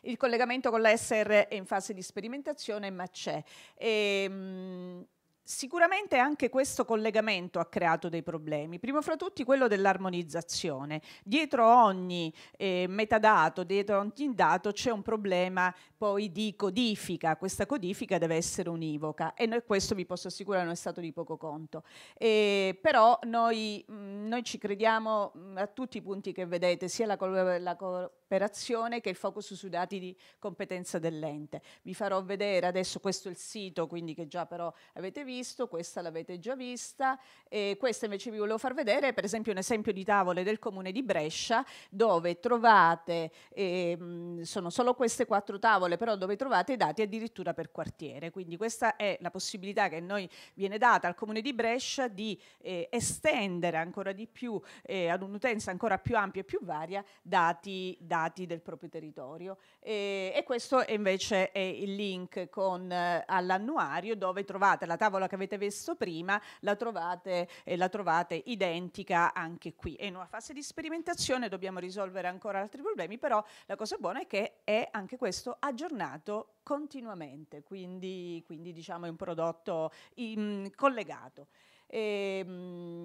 Il collegamento con la SR è in fase di sperimentazione, ma c'è. E, ehm, mh, Sicuramente anche questo collegamento ha creato dei problemi, primo fra tutti quello dell'armonizzazione. Dietro ogni eh, metadato, dietro ogni dato c'è un problema poi di codifica, questa codifica deve essere univoca e noi, questo vi posso assicurare non è stato di poco conto. E, però noi, mh, mm, noi, ci crediamo mh, mm, a tutti i punti che vedete, sia la, co la cooperazione che il focus sui dati di competenza dell'ente. Vi farò vedere adesso questo è il sito, quindi che già però avete visto visto, questa l'avete già vista, e questa invece vi volevo far vedere per esempio un esempio di tavole del comune di Brescia dove trovate, eh, sono solo queste quattro tavole, però dove trovate i dati addirittura per quartiere, quindi questa è la possibilità che noi viene data al comune di Brescia di eh, estendere ancora di più eh, ad un'utenza ancora più ampia e più varia dati, dati del proprio territorio. E, e questo invece è il link con, eh, all'annuario dove trovate la tavola tavola che avete visto prima la trovate, eh, la trovate identica anche qui. È in una fase di sperimentazione, dobbiamo risolvere ancora altri problemi, però la cosa buona è che è anche questo aggiornato continuamente, quindi, quindi diciamo è un prodotto in, mm, collegato. E, ehm,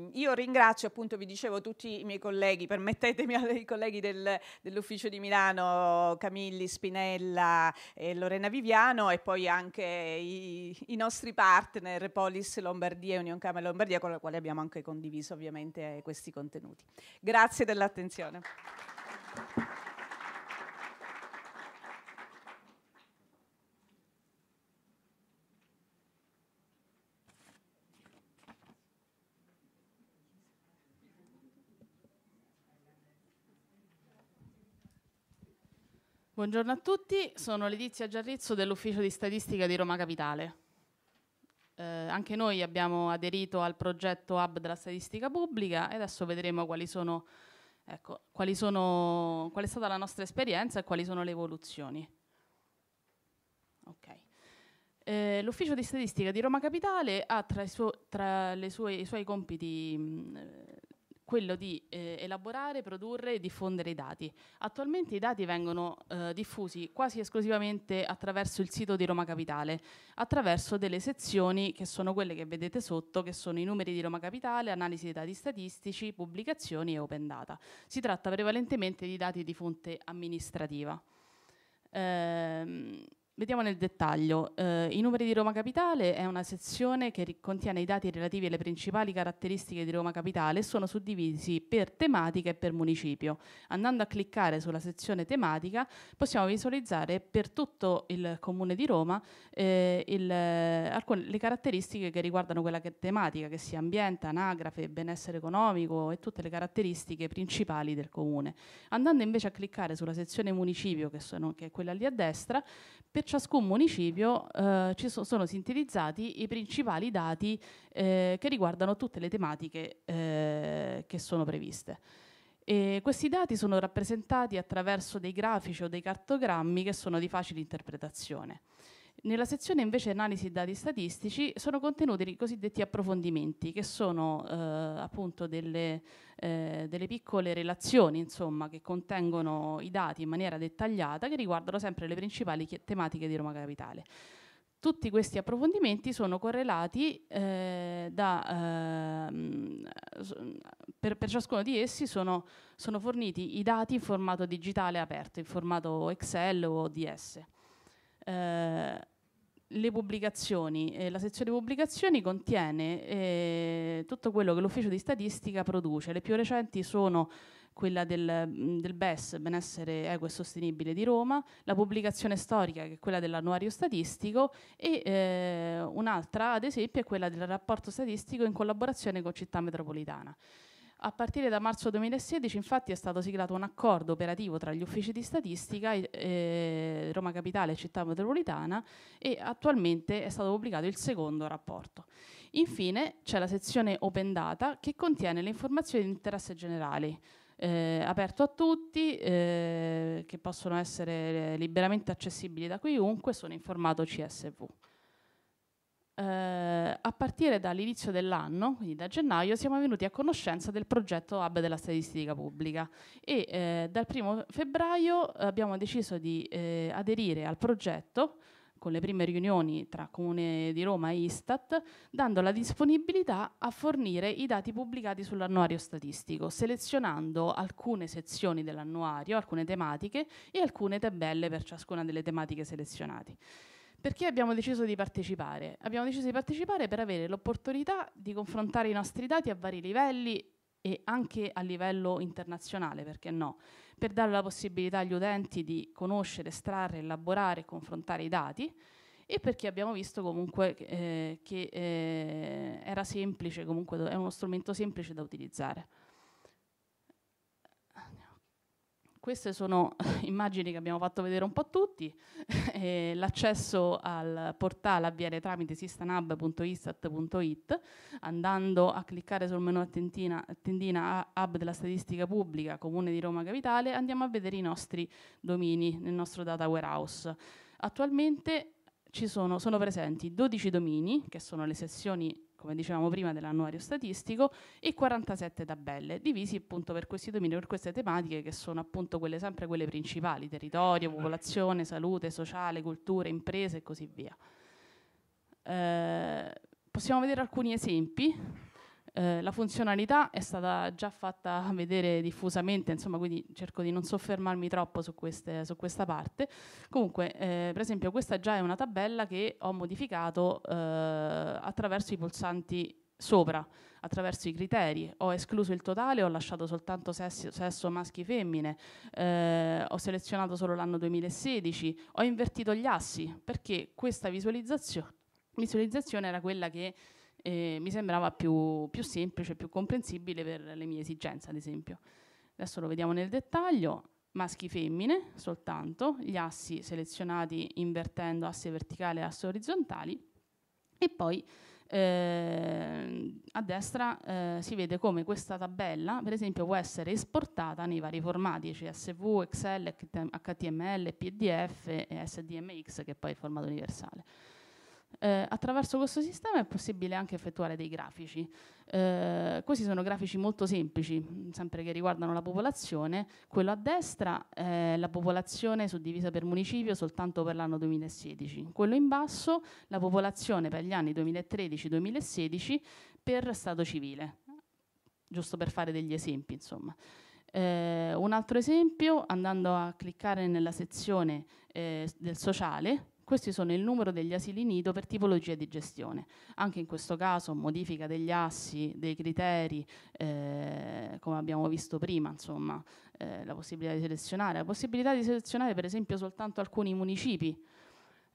mh, io ringrazio appunto, vi dicevo, tutti i miei colleghi, permettetemi i colleghi del, dell'ufficio di Milano, Camilli, Spinella e Lorena Viviano e poi anche i, i nostri partner Polis Lombardia e Union Camera Lombardia con la quale abbiamo anche condiviso ovviamente questi contenuti. Grazie dell'attenzione. Buongiorno a tutti, sono Letizia Giarrizzo dell'Ufficio di Statistica di Roma Capitale. Eh, anche noi abbiamo aderito al progetto Hub della Statistica Pubblica e adesso vedremo quali sono, ecco, quali sono, qual è stata la nostra esperienza e quali sono le evoluzioni. Okay. Eh, L'Ufficio di Statistica di Roma Capitale ha tra, i, suo, tra sue, i suoi compiti mh, quello di eh, elaborare, produrre e diffondere i dati. Attualmente i dati vengono eh, diffusi quasi esclusivamente attraverso il sito di Roma Capitale, attraverso delle sezioni che sono quelle che vedete sotto, che sono i numeri di Roma Capitale, analisi dei dati statistici, pubblicazioni e open data. Si tratta prevalentemente di dati di fonte amministrativa. Ehm, Vediamo nel dettaglio. Eh, I numeri di Roma Capitale è una sezione che contiene i dati relativi alle principali caratteristiche di Roma Capitale e sono suddivisi per tematica e per municipio. Andando a cliccare sulla sezione tematica possiamo visualizzare per tutto il comune di Roma eh, il, alcune, le caratteristiche che riguardano quella che tematica, che sia ambiente, anagrafe, benessere economico e tutte le caratteristiche principali del comune. Andando invece a cliccare sulla sezione municipio, che, sono, che è quella lì a destra, per ciascun municipio eh, ci so, sono sintetizzati i principali dati eh, che riguardano tutte le tematiche eh, che sono previste. E questi dati sono rappresentati attraverso dei grafici o dei cartogrammi che sono di facile interpretazione. Nella sezione invece analisi dati statistici sono contenuti i cosiddetti approfondimenti, che sono eh, appunto delle, eh, delle, piccole relazioni insomma, che contengono i dati in maniera dettagliata che riguardano sempre le principali tematiche di Roma Capitale. Tutti questi approfondimenti sono correlati eh, da, ehm, per, per, ciascuno di essi sono, sono forniti i dati in formato digitale aperto, in formato Excel o ODS. Eh, le pubblicazioni, eh, la sezione pubblicazioni contiene eh, tutto quello che l'ufficio di statistica produce. Le più recenti sono quella del, del, BES, benessere equo e sostenibile di Roma, la pubblicazione storica che è quella dell'annuario statistico e eh, un'altra ad esempio è quella del rapporto statistico in collaborazione con Città Metropolitana. A partire da marzo 2016 infatti è stato siglato un accordo operativo tra gli uffici di statistica, eh, Roma Capitale e Città Metropolitana e attualmente è stato pubblicato il secondo rapporto. Infine c'è la sezione Open Data che contiene le informazioni di interesse generale, eh, aperto a tutti, eh, che possono essere eh, liberamente accessibili da chiunque, sono in formato CSV eh, a partire dall'inizio dell'anno, quindi da gennaio, siamo venuti a conoscenza del progetto Hub della Statistica Pubblica e eh, dal primo febbraio abbiamo deciso di eh, aderire al progetto con le prime riunioni tra Comune di Roma e Istat, dando la disponibilità a fornire i dati pubblicati sull'annuario statistico, selezionando alcune sezioni dell'annuario, alcune tematiche e alcune tabelle per ciascuna delle tematiche selezionate. Perché abbiamo deciso di partecipare? Abbiamo deciso di partecipare per avere l'opportunità di confrontare i nostri dati a vari livelli e anche a livello internazionale, perché no? Per dare la possibilità agli utenti di conoscere, estrarre, elaborare e confrontare i dati e perché abbiamo visto comunque eh, che eh, era semplice, comunque è uno strumento semplice da utilizzare. queste sono immagini che abbiamo fatto vedere un po' tutti. Eh, l'accesso al portale avviene tramite sistanhub.istat.it andando a cliccare sul menu a tendina, a tendina a Hub della Statistica Pubblica Comune di Roma Capitale andiamo a vedere i nostri domini nel nostro data warehouse. Attualmente sono, sono presenti 12 domini, che sono le sezioni come dicevamo prima, dell'annuario statistico e 47 tabelle, divisi appunto per questi domini, per queste tematiche che sono appunto quelle, sempre quelle principali, territorio, eh. popolazione, salute, sociale, cultura, imprese e così via. Eh, possiamo vedere alcuni esempi eh, la funzionalità è stata già fatta vedere diffusamente, insomma, quindi cerco di non soffermarmi troppo su, queste, su questa parte. Comunque, eh, per esempio, questa già è una tabella che ho modificato eh, attraverso i pulsanti sopra, attraverso i criteri. Ho escluso il totale, ho lasciato soltanto sesso, sesso maschi femmine, eh, ho selezionato solo l'anno 2016, ho invertito gli assi perché questa visualizzazio- visualizzazione era quella che e mi sembrava più, più semplice, più comprensibile per le mie esigenze, ad esempio. Adesso lo vediamo nel dettaglio. Maschi-femmine soltanto, gli assi selezionati invertendo asse verticali e asse orizzontali e poi eh, a destra eh, si vede come questa tabella, per esempio, può essere esportata nei vari formati CSV, cioè Excel, HTML, PDF e SDMX, che è poi il formato universale. Eh, attraverso questo sistema è possibile anche effettuare dei grafici. Eh, questi sono grafici molto semplici, sempre che riguardano la popolazione. Quello a destra è la popolazione suddivisa per municipio soltanto per l'anno 2016. Quello in basso la popolazione per gli anni 2013-2016 per stato civile, giusto per fare degli esempi, insomma. Eh, un altro esempio, andando a cliccare nella sezione eh, del sociale, questi sono il numero degli asili nido per tipologia di gestione. Anche in questo caso modifica degli assi, dei criteri, eh, come abbiamo visto prima, insomma, eh, la possibilità di selezionare, la possibilità di selezionare per esempio soltanto alcuni municipi.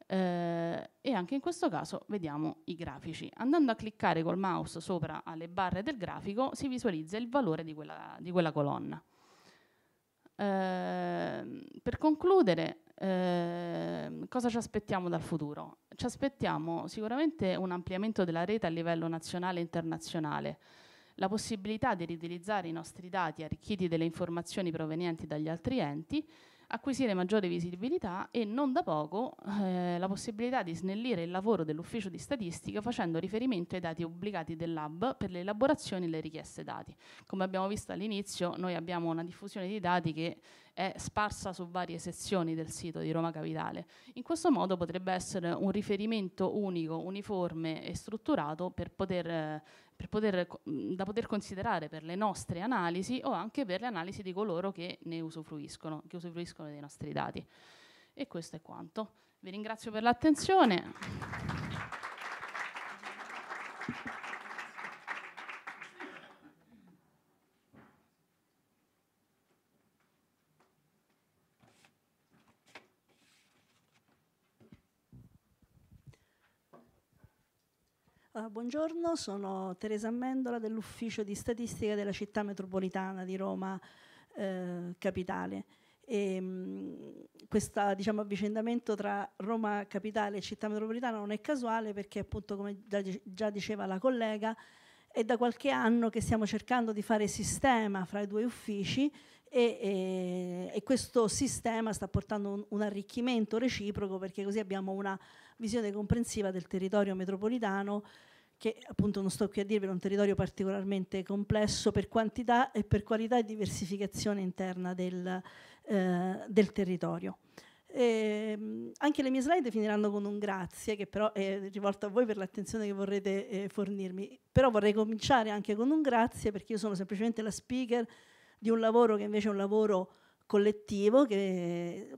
Eh, e anche in questo caso vediamo i grafici. Andando a cliccare col mouse sopra alle barre del grafico si visualizza il valore di quella, di quella colonna. Eh, per concludere, Ehm, cosa ci aspettiamo dal futuro? Ci aspettiamo sicuramente un ampliamento della rete a livello nazionale e internazionale, la possibilità di riutilizzare i nostri dati arricchiti delle informazioni provenienti dagli altri enti acquisire maggiore visibilità e non da poco eh, la possibilità di snellire il lavoro dell'ufficio di statistica facendo riferimento ai dati obbligati del lab per le elaborazioni e le richieste dati. Come abbiamo visto all'inizio, noi abbiamo una diffusione di dati che è sparsa su varie sezioni del sito di Roma Capitale. In questo modo potrebbe essere un riferimento unico, uniforme e strutturato per poter eh, poter, da poter considerare per le nostre analisi o anche per le analisi di coloro che ne usufruiscono, che usufruiscono dei nostri dati. E questo è quanto. Vi ringrazio per l'attenzione. buongiorno, sono Teresa Mendola dell'ufficio di statistica della città metropolitana di Roma eh, Capitale. Ehm, questo diciamo, avvicendamento tra Roma Capitale e città metropolitana non è casuale perché appunto come già diceva la collega è da qualche anno che stiamo cercando di fare sistema fra i due uffici e, e, e, questo sistema sta portando un, un, arricchimento reciproco perché così abbiamo una visione comprensiva del territorio metropolitano che appunto non sto qui a dirvelo, è un territorio particolarmente complesso per quantità e per qualità e diversificazione interna del, eh, del territorio. E, ehm, anche le mie slide finiranno con un grazie che però è rivolto a voi per l'attenzione che vorrete eh, fornirmi, però vorrei cominciare anche con un grazie perché io sono semplicemente la speaker di un lavoro che invece è un lavoro collettivo che,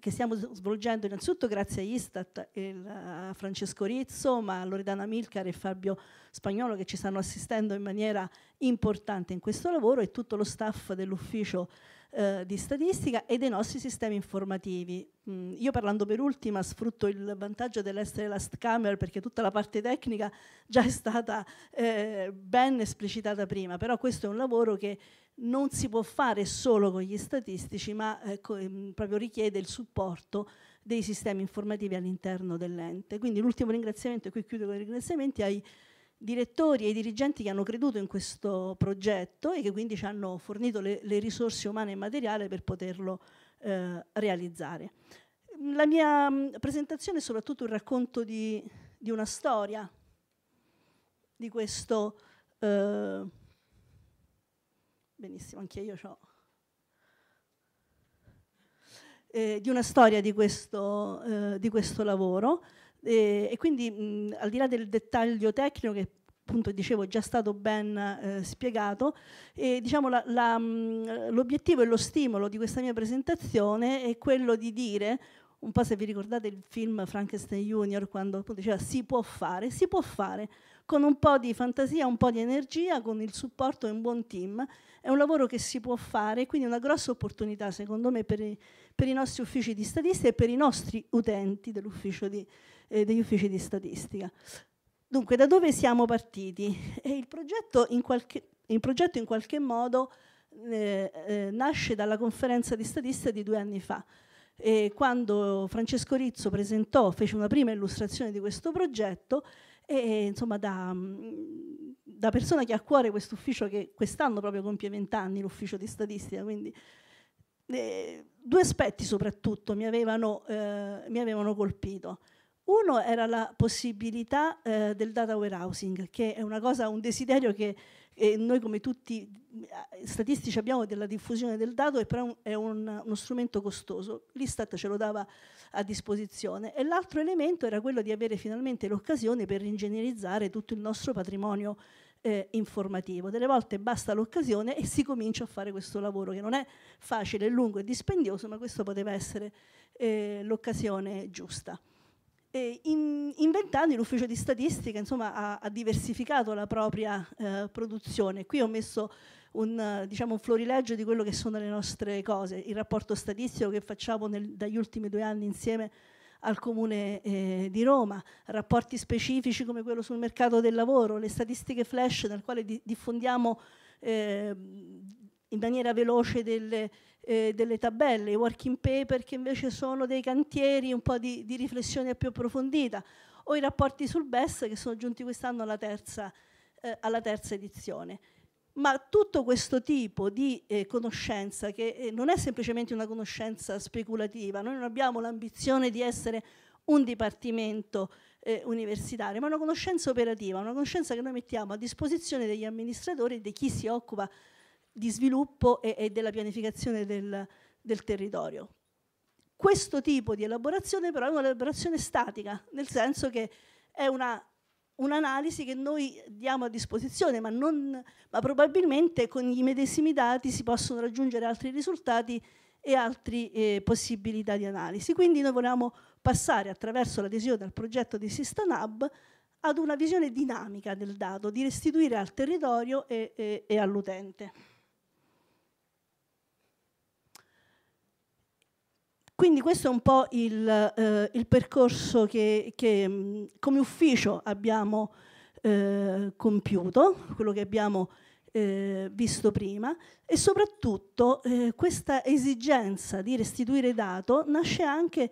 che, stiamo svolgendo innanzitutto grazie a Istat e a Francesco Rizzo, ma a Loredana Milcar e Fabio Spagnolo che ci stanno assistendo in maniera importante in questo lavoro e tutto lo staff dell'ufficio eh, di statistica e dei nostri sistemi informativi. Mm, io parlando per ultima sfrutto il vantaggio dell'essere last camera perché tutta la parte tecnica già è stata eh, ben esplicitata prima, però questo è un lavoro che non si può fare solo con gli statistici, ma eh, proprio richiede il supporto dei sistemi informativi all'interno dell'ente. Quindi l'ultimo ringraziamento, e qui chiudo con i ringraziamenti, ai direttori e dirigenti che hanno creduto in questo progetto e che quindi ci hanno fornito le, le risorse umane e materiali per poterlo eh, realizzare. La mia mm, presentazione è soprattutto un racconto di, di una storia di questo... Eh, benissimo, anche io ho... Eh, di una storia di questo, eh, di questo lavoro e, e quindi mh, al di là del dettaglio tecnico che appunto dicevo è già stato ben eh, spiegato e diciamo la, la, mh, l'obiettivo e lo stimolo di questa mia presentazione è quello di dire un po' se vi ricordate il film Frankenstein Junior quando appunto diceva si può fare, si può fare con un po' di fantasia, un po' di energia, con il supporto e un buon team, è un lavoro che si può fare, quindi una grossa opportunità secondo me per i, per i nostri uffici di statistica e per i nostri utenti dell'ufficio di statistica eh, degli uffici di statistica. Dunque, da dove siamo partiti? E eh, il progetto in qualche, il progetto in qualche modo eh, eh, nasce dalla conferenza di statistica di due anni fa, eh, quando Francesco Rizzo presentò, fece una prima illustrazione di questo progetto e insomma da, da persona che ha a cuore questo ufficio che quest'anno proprio compie vent'anni, l'ufficio di statistica, quindi eh, due aspetti soprattutto mi avevano, eh, mi avevano colpito. Uno era la possibilità eh, del data warehousing, che è una cosa, un desiderio che eh, noi come tutti eh, statistici abbiamo della diffusione del dato e però è un, uno strumento costoso. L'Istat ce lo dava a disposizione. E l'altro elemento era quello di avere finalmente l'occasione per ingegnerizzare tutto il nostro patrimonio eh, informativo. Delle volte basta l'occasione e si comincia a fare questo lavoro che non è facile, lungo e dispendioso, ma questo poteva essere eh, l'occasione giusta in, in vent'anni l'ufficio di statistica insomma, ha, ha, diversificato la propria eh, produzione. Qui ho messo un, diciamo, un, florileggio di quello che sono le nostre cose, il rapporto statistico che facciamo nel, dagli ultimi due anni insieme al Comune eh, di Roma, rapporti specifici come quello sul mercato del lavoro, le statistiche flash nel quale di, diffondiamo eh, in maniera veloce delle, eh, delle tabelle, i working paper che invece sono dei cantieri, un po' di, di riflessione più approfondita, o i rapporti sul BES che sono giunti quest'anno alla terza, eh, alla terza edizione. Ma tutto questo tipo di eh, conoscenza, che eh, non è semplicemente una conoscenza speculativa, noi non abbiamo l'ambizione di essere un dipartimento eh, universitario, ma una conoscenza operativa, una conoscenza che noi mettiamo a disposizione degli amministratori e di chi si occupa di sviluppo e, e della pianificazione del, del territorio. Questo tipo di elaborazione però è un'elaborazione statica, nel senso che è una un'analisi che noi diamo a disposizione, ma, non, ma, probabilmente con i medesimi dati si possono raggiungere altri risultati e altre eh, possibilità di analisi. Quindi noi volevamo passare attraverso l'adesione al progetto di System Hub ad una visione dinamica del dato, di restituire al territorio e, e, e all'utente. Quindi questo è un po' il, eh, il percorso che, che, mm, come ufficio abbiamo eh, compiuto, quello che abbiamo eh, visto prima e soprattutto eh, questa esigenza di restituire dato nasce anche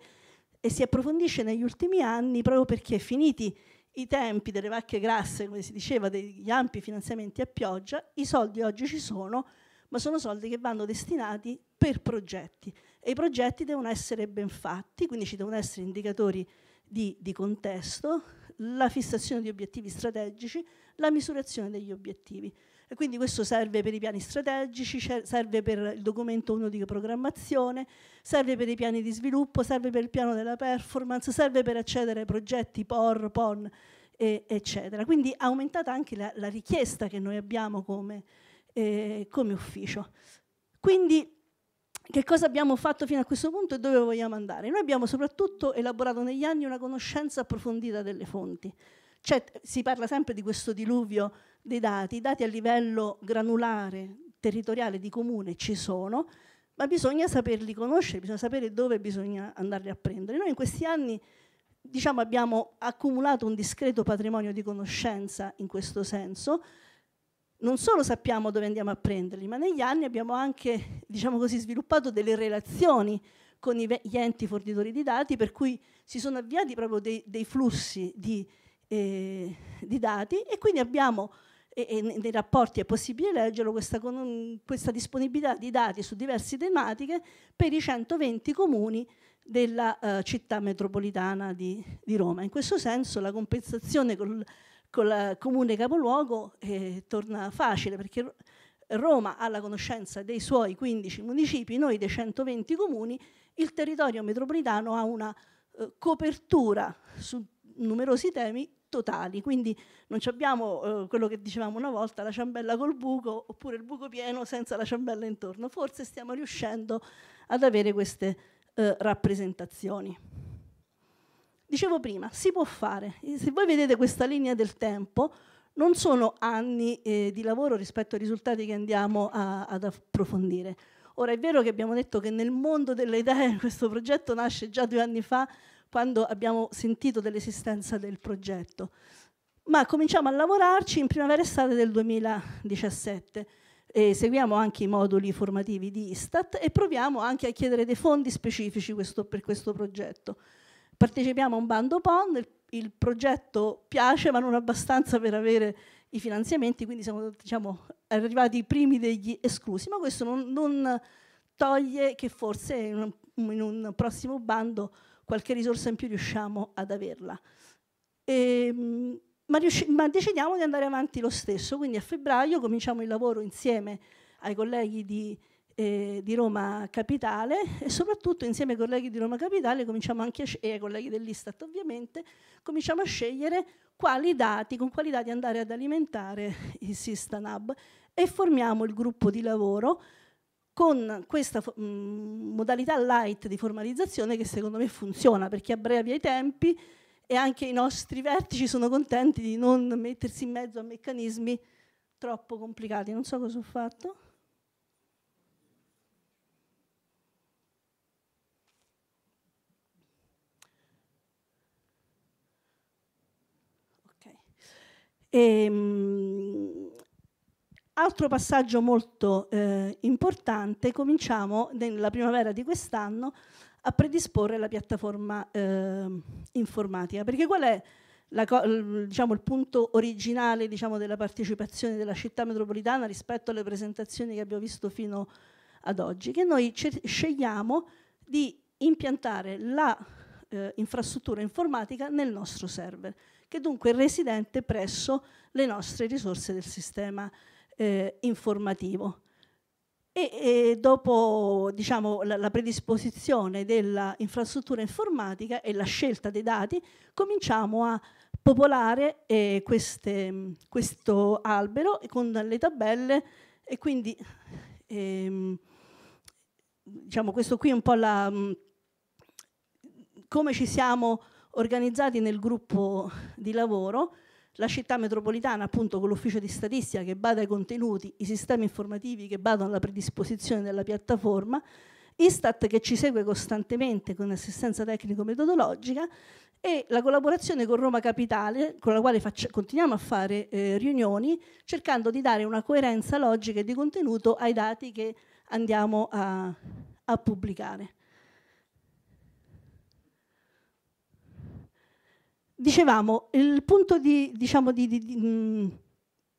e si approfondisce negli ultimi anni proprio perché finiti i tempi delle vacche grasse, come si diceva, degli ampi finanziamenti a pioggia, i soldi oggi ci sono, ma sono soldi che vanno destinati per progetti e i progetti devono essere ben fatti, quindi ci devono essere indicatori di, di contesto, la fissazione di obiettivi strategici, la misurazione degli obiettivi. E quindi questo serve per i piani strategici, serve per il documento 1 di programmazione, serve per i piani di sviluppo, serve per il piano della performance, serve per accedere ai progetti POR, PON, e, eccetera. Quindi è aumentata anche la, la richiesta che noi abbiamo come, eh, come ufficio. Quindi che cosa abbiamo fatto fino a questo punto e dove vogliamo andare. Noi abbiamo soprattutto elaborato negli anni una conoscenza approfondita delle fonti. Cioè, si parla sempre di questo diluvio dei dati, i dati a livello granulare, territoriale, di comune ci sono, ma bisogna saperli conoscere, bisogna sapere dove bisogna andarli a prendere. Noi in questi anni diciamo, abbiamo accumulato un discreto patrimonio di conoscenza in questo senso, non solo sappiamo dove andiamo a prenderli, ma negli anni abbiamo anche diciamo così, sviluppato delle relazioni con gli enti fornitori di dati, per cui si sono avviati proprio dei, dei flussi di, eh, di, dati e quindi abbiamo e, e nei rapporti è possibile leggerlo questa, questa, disponibilità di dati su diverse tematiche per i 120 comuni della eh, città metropolitana di, di Roma. In questo senso la compensazione col con il comune capoluogo eh, torna facile perché Roma ha la conoscenza dei suoi 15 municipi, noi dei 120 comuni, il territorio metropolitano ha una eh, copertura su numerosi temi totali, quindi non abbiamo eh, quello che dicevamo una volta, la ciambella col buco oppure il buco pieno senza la ciambella intorno, forse stiamo riuscendo ad avere queste eh, rappresentazioni. Dicevo prima, si può fare. Se voi vedete questa linea del tempo, non sono anni eh, di lavoro rispetto ai risultati che andiamo a, ad approfondire. Ora è vero che abbiamo detto che nel mondo delle idee questo progetto nasce già due anni fa, quando abbiamo sentito dell'esistenza del progetto, ma cominciamo a lavorarci in primavera estate del 2017. E seguiamo anche i moduli formativi di Istat e proviamo anche a chiedere dei fondi specifici questo, per questo progetto partecipiamo a un bando PON, il, il progetto piace ma non abbastanza per avere i finanziamenti, quindi siamo diciamo, arrivati i primi degli esclusi, ma questo non, non toglie che forse in un, in un, prossimo bando qualche risorsa in più riusciamo ad averla. E, ehm, ma, riusci- ma, decidiamo di andare avanti lo stesso, quindi a febbraio cominciamo il lavoro insieme ai colleghi di eh, di Roma Capitale e soprattutto insieme ai colleghi di Roma Capitale a, e eh, ai colleghi dell'Istat ovviamente cominciamo a scegliere quali dati, con quali dati andare ad alimentare il Sistanab e formiamo il gruppo di lavoro con questa mh, mm, modalità light di formalizzazione che secondo me funziona perché abbrevia i tempi e anche i nostri vertici sono contenti di non mettersi in mezzo a meccanismi troppo complicati. Non so cosa ho fatto. E, ehm, mh, altro passaggio molto eh, importante, cominciamo nella primavera di quest'anno a predisporre la piattaforma eh, informatica, perché qual è la, diciamo, il punto originale diciamo, della partecipazione della città metropolitana rispetto alle presentazioni che abbiamo visto fino ad oggi? Che noi scegliamo di impiantare l'infrastruttura eh, informatica nel nostro server che dunque è residente presso le nostre risorse del sistema eh, informativo. E, e dopo diciamo, la, la predisposizione dell'infrastruttura informatica e la scelta dei dati, cominciamo a popolare eh, queste, questo albero con le tabelle e quindi ehm, diciamo questo qui è un po' la, mm, come ci siamo organizzati nel gruppo di lavoro, la città metropolitana appunto con l'ufficio di statistica che bada ai contenuti, i sistemi informativi che badano alla predisposizione della piattaforma, Istat che ci segue costantemente con assistenza tecnico-metodologica e la collaborazione con Roma Capitale, con la quale continuiamo a fare eh, riunioni, cercando di dare una coerenza logica e di contenuto ai dati che andiamo a, a pubblicare. dicevamo, il punto di, diciamo, di, di, di mm,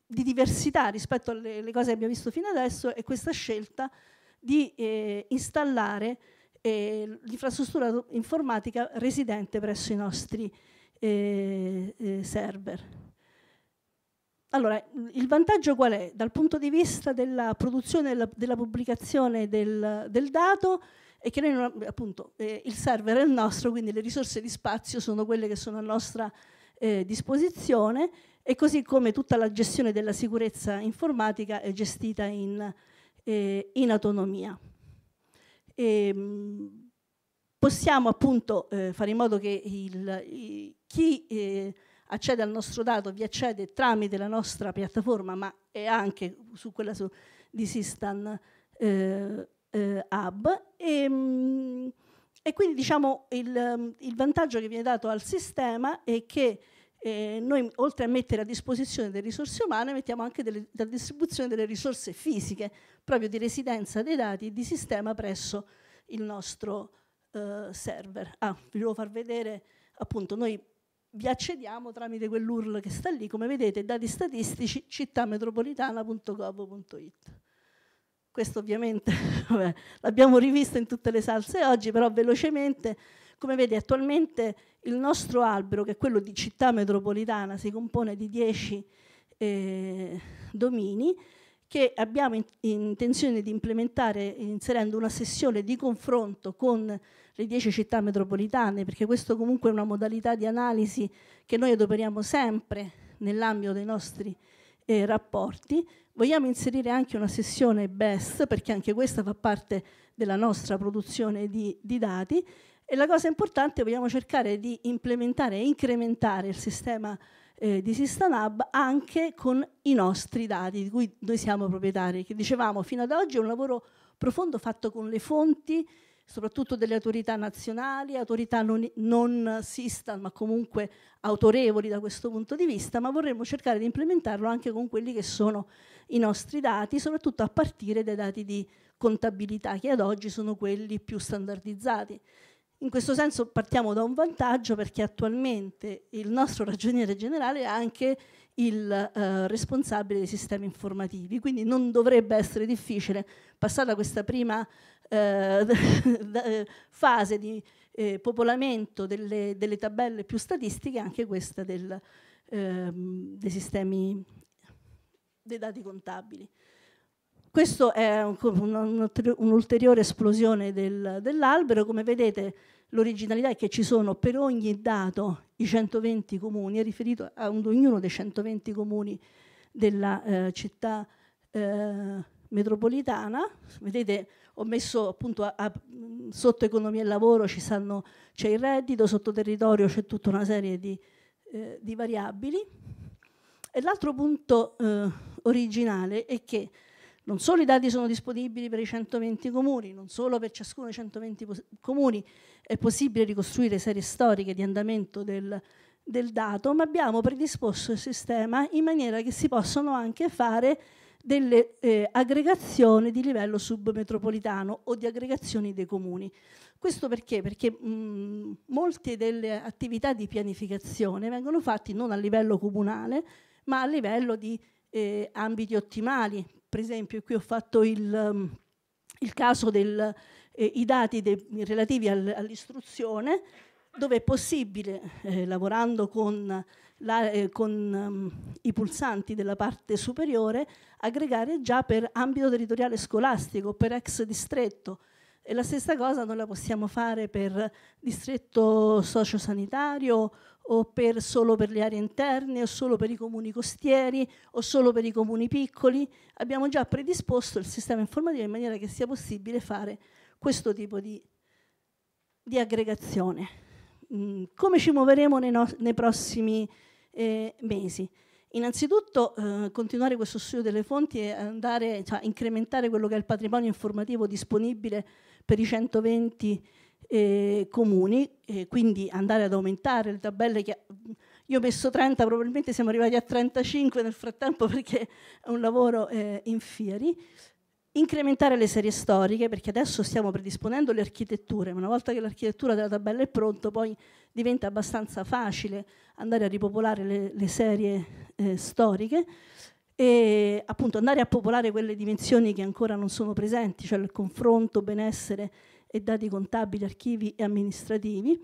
diversità rispetto alle cose che abbiamo visto fino adesso è questa scelta di eh, installare eh, l'infrastruttura informatica residente presso i nostri eh, eh server. Allora, il vantaggio qual è? Dal punto di vista della produzione e della, della, pubblicazione del, del dato, e che noi appunto eh, il server è il nostro, quindi le risorse di spazio sono quelle che sono a nostra eh, disposizione e così come tutta la gestione della sicurezza informatica è gestita in, eh, in autonomia. E, ehm, possiamo appunto eh, fare in modo che il, i, chi eh, accede al nostro dato vi accede tramite la nostra piattaforma, ma è anche su quella su, di Sistan eh, eh, hub. E, ehm, e, quindi diciamo il, mm, il, vantaggio che viene dato al sistema è che eh, noi oltre a mettere a disposizione delle risorse umane mettiamo anche delle, a distribuzione delle risorse fisiche, proprio di residenza dei dati di sistema presso il nostro eh, server. Ah, vi devo far vedere appunto noi vi accediamo tramite quell'URL che sta lì, come vedete, dati statistici cittàmetropolitana.gov.it questo ovviamente l'abbiamo rivisto in tutte le salse oggi, però velocemente, come vedi attualmente il nostro albero, che è quello di città metropolitana, si compone di 10 eh, domini che abbiamo in, in intenzione di implementare inserendo una sessione di confronto con le 10 città metropolitane, perché questo comunque è una modalità di analisi che noi adoperiamo sempre nell'ambito dei nostri eh, rapporti, Vogliamo inserire anche una sessione best, perché anche questa fa parte della nostra produzione di, di dati, e la cosa importante, vogliamo cercare di implementare e incrementare il sistema eh, di System Hub anche con i nostri dati, di cui noi siamo proprietari, che dicevamo fino ad oggi è un lavoro profondo fatto con le fonti, soprattutto delle autorità nazionali, autorità non, non sistan ma comunque autorevoli da questo punto di vista, ma vorremmo cercare di implementarlo anche con quelli che sono i nostri dati, soprattutto a partire dai dati di contabilità che ad oggi sono quelli più standardizzati. In questo senso partiamo da un vantaggio perché attualmente il nostro ragioniere generale è anche il eh, responsabile dei sistemi informativi, quindi non dovrebbe essere difficile passare da questa prima eh, eh, fase di eh, popolamento delle, delle, tabelle più statistiche, anche questa del, ehm, dei sistemi dei dati contabili. Questo è un'ulteriore un esplosione del, dell'albero, come vedete l'originalità è che ci sono per ogni dato i 120 comuni, è riferito ad ognuno dei 120 comuni della eh, città eh, metropolitana, vedete ho messo appunto a, a, sotto economia e lavoro sanno, c'è il reddito, sotto territorio c'è tutta una serie di, eh, di variabili. E l'altro punto eh, originale è che non solo i dati sono disponibili per i 120 comuni, non solo per ciascuno dei 120 comuni è possibile ricostruire serie storiche di andamento del, del dato, ma abbiamo predisposto il sistema in maniera che si possono anche fare delle eh, aggregazioni di livello submetropolitano o di aggregazioni dei comuni. Questo perché? Perché mh, mm, molte delle attività di pianificazione vengono fatte non a livello comunale, ma a livello di eh, ambiti ottimali. Per esempio, qui ho fatto il, mm, il caso eh, dei eh, dati de, relativi al, all'istruzione, dove è possibile, eh, lavorando con la, eh, con um, i pulsanti della parte superiore, aggregare già per ambito territoriale scolastico, per ex distretto. E la stessa cosa non la possiamo fare per distretto sociosanitario o per solo per le aree interne o solo per i comuni costieri o solo per i comuni piccoli. Abbiamo già predisposto il sistema informativo in maniera che sia possibile fare questo tipo di, di aggregazione. Mm, come ci muoveremo nei, no nei prossimi anni? eh, mesi. Innanzitutto eh, continuare questo studio delle fonti e andare, cioè, incrementare quello che è il patrimonio informativo disponibile per i 120 eh, comuni, eh, quindi andare ad aumentare le tabelle che io ho messo 30, probabilmente siamo arrivati a 35 nel frattempo perché è un lavoro eh, in fieri incrementare le serie storiche, perché adesso stiamo predisponendo le architetture, ma una volta che l'architettura della tabella è pronta, poi diventa abbastanza facile andare a ripopolare le, le serie eh, storiche e appunto andare a popolare quelle dimensioni che ancora non sono presenti, cioè il confronto, benessere e dati contabili, archivi e amministrativi.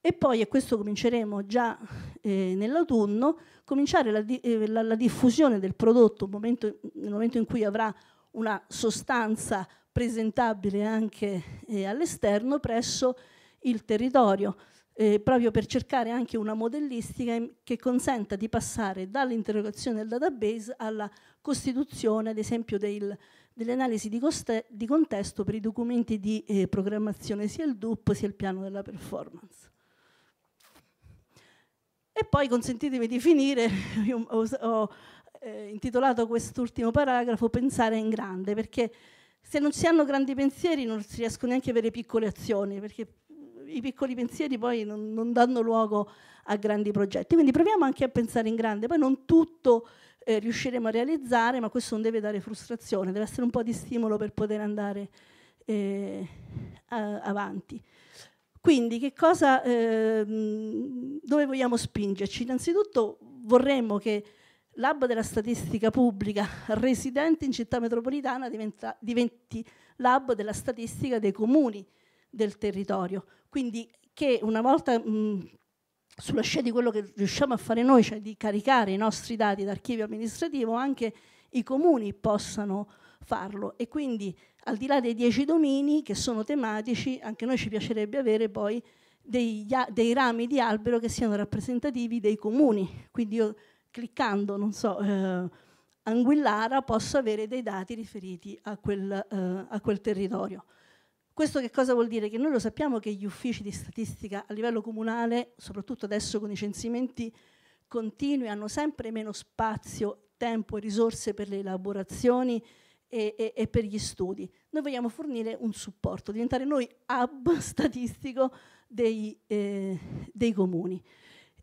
E poi, e questo cominceremo già eh, nell'autunno, cominciare la, eh, la, la diffusione del prodotto momento, nel momento in cui avrà una sostanza presentabile anche eh, all'esterno presso il territorio, eh, proprio per cercare anche una modellistica che consenta di passare dall'interrogazione del database alla costituzione, ad esempio, del, delle analisi di, coste, di, contesto per i documenti di eh, programmazione, sia il DUP sia il piano della performance. E poi consentitemi di finire, ho, ho eh, intitolato quest'ultimo paragrafo Pensare in grande, perché se non si hanno grandi pensieri non si riescono neanche a avere piccole azioni, perché mm, i piccoli pensieri poi non, non danno luogo a grandi progetti. Quindi proviamo anche a pensare in grande, poi non tutto eh, riusciremo a realizzare, ma questo non deve dare frustrazione, deve essere un po' di stimolo per poter andare eh, a, avanti. Quindi che cosa, eh, dove vogliamo spingerci? Innanzitutto vorremmo che l'hub della statistica pubblica residente in città metropolitana diventa, diventi l'hub della statistica dei comuni del territorio. Quindi che una volta mh, sulla scia di quello che riusciamo a fare noi, cioè di caricare i nostri dati d'archivio amministrativo, anche i comuni possano farlo. E quindi al di là dei dieci domini che sono tematici, anche noi ci piacerebbe avere poi dei, dei rami di albero che siano rappresentativi dei comuni. Quindi io cliccando, non so, eh, Anguillara posso avere dei dati riferiti a quel, eh, a quel territorio. Questo che cosa vuol dire? Che noi lo sappiamo che gli uffici di statistica a livello comunale, soprattutto adesso con i censimenti continui, hanno sempre meno spazio, tempo e risorse per le elaborazioni e, e, e, per gli studi. Noi vogliamo fornire un supporto, diventare noi hub statistico dei, eh, dei comuni.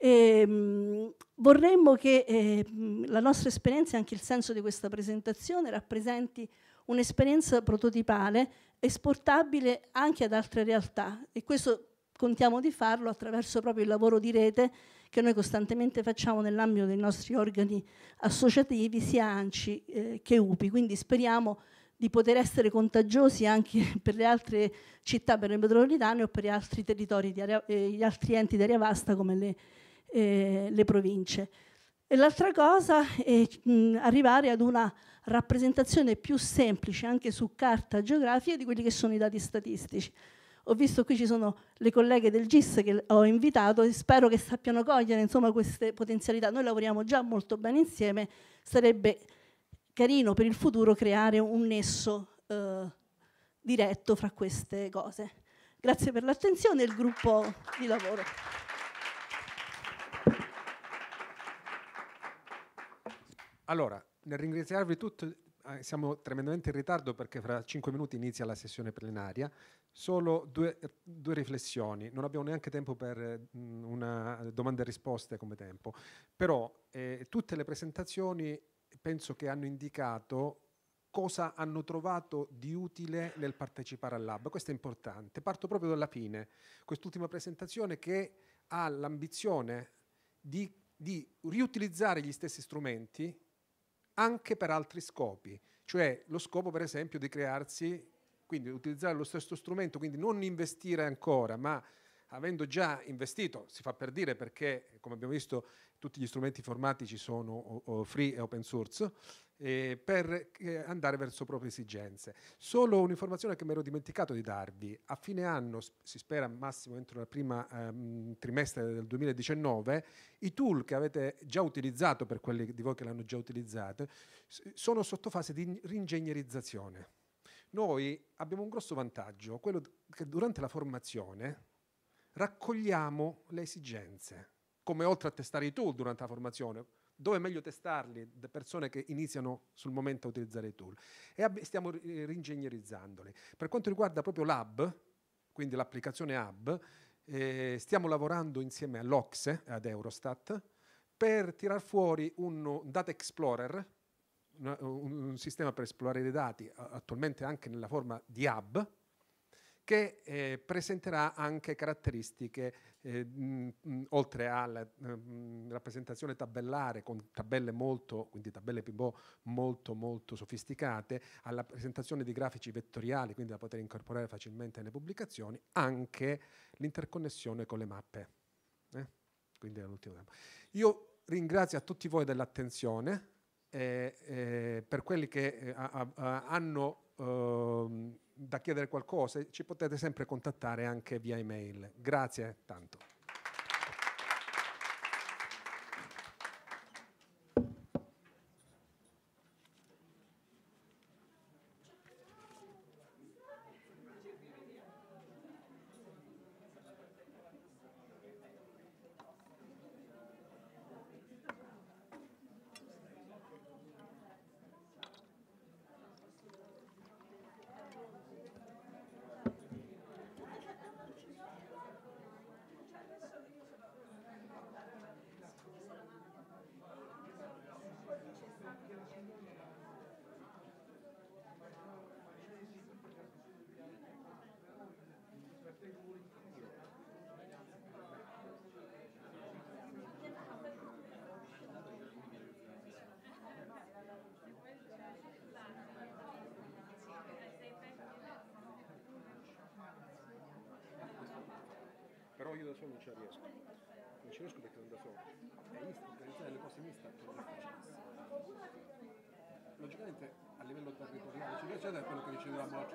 E, ehm, vorremmo che eh, la nostra esperienza e anche il senso di questa presentazione rappresenti un'esperienza prototipale esportabile anche ad altre realtà e questo contiamo di farlo attraverso proprio il lavoro di rete che noi costantemente facciamo nell'ambito dei nostri organi associativi, sia ANCI eh, che UPI. Quindi speriamo di poter essere contagiosi anche per le altre città, per le metropolitane o per gli altri territori, di area, eh, gli altri enti di area vasta come le eh, le province. E l'altra cosa è mh, arrivare ad una rappresentazione più semplice anche su carta geografica di quelli che sono i dati statistici. Ho visto qui ci sono le colleghe del GIS che ho invitato e spero che sappiano cogliere insomma, queste potenzialità. Noi lavoriamo già molto bene insieme, sarebbe carino per il futuro creare un nesso eh, diretto fra queste cose. Grazie per l'attenzione e il gruppo di lavoro. Allora, nel ringraziarvi tutti, eh, siamo tremendamente in ritardo perché fra cinque minuti inizia la sessione plenaria. Solo due, due riflessioni, non abbiamo neanche tempo per eh, mh, domande e risposte come tempo, però eh, tutte le presentazioni penso che hanno indicato cosa hanno trovato di utile nel partecipare al lab. Questo è importante. Parto proprio dalla fine, quest'ultima presentazione che ha l'ambizione di, di riutilizzare gli stessi strumenti anche per altri scopi, cioè lo scopo per esempio di crearsi, quindi utilizzare lo stesso strumento, quindi non investire ancora, ma avendo già investito, si fa per dire perché come abbiamo visto tutti gli strumenti informatici sono free e open source, eh, per eh, andare verso proprie esigenze. Solo un'informazione che mi ero dimenticato di darvi, a fine anno, si spera massimo entro il primo ehm, trimestre del 2019, i tool che avete già utilizzato, per quelli di voi che l'hanno già utilizzato, sono sotto fase di ringegnerizzazione. Noi abbiamo un grosso vantaggio, quello che durante la formazione raccogliamo le esigenze, come oltre a testare i tool durante la formazione, dove è meglio testarli? persone che iniziano sul momento a utilizzare i tool. E stiamo ringegnerizzandoli. Per quanto riguarda proprio l'hub, quindi l'applicazione hub, eh, stiamo lavorando insieme all'Ocse, ad Eurostat, per tirar fuori un data explorer, un, un sistema per esplorare i dati, attualmente anche nella forma di hub, che eh, presenterà anche caratteristiche, eh, mh, oltre alla eh, mh, rappresentazione tabellare, con tabelle molto, quindi tabelle Pivot molto molto sofisticate, alla presentazione di grafici vettoriali, quindi da poter incorporare facilmente nelle pubblicazioni, anche l'interconnessione con le mappe. Eh? Quindi è l'ultimo tema. Io ringrazio a tutti voi dell'attenzione. Eh, eh, per quelli che a, a, a hanno eh, da chiedere qualcosa, ci potete sempre contattare anche via email. Grazie tanto.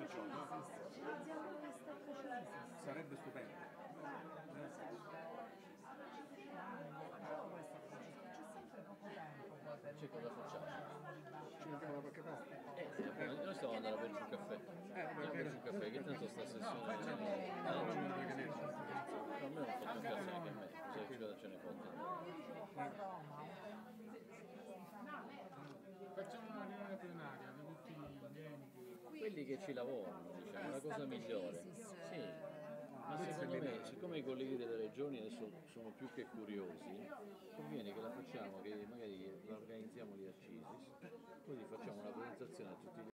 giorno. Sarebbe stupendo. C'è cosa facciamo? Ci mettiamo da qualche parte. Eh, noi stiamo andando a bere un caffè. Eh, andiamo a berci un caffè, che tanto sta sessione. No, non mi frega niente. A me non fa più cazzo a me, cioè ci cosa ce ne fotte. Facciamo una riunione plenaria che ci lavorano, diciamo, è una cosa migliore. Sì. Ma secondo me, siccome i colleghi delle regioni adesso sono più che curiosi, conviene che la facciamo, che magari la organizziamo lì a Cisis, così facciamo una presentazione a tutti gli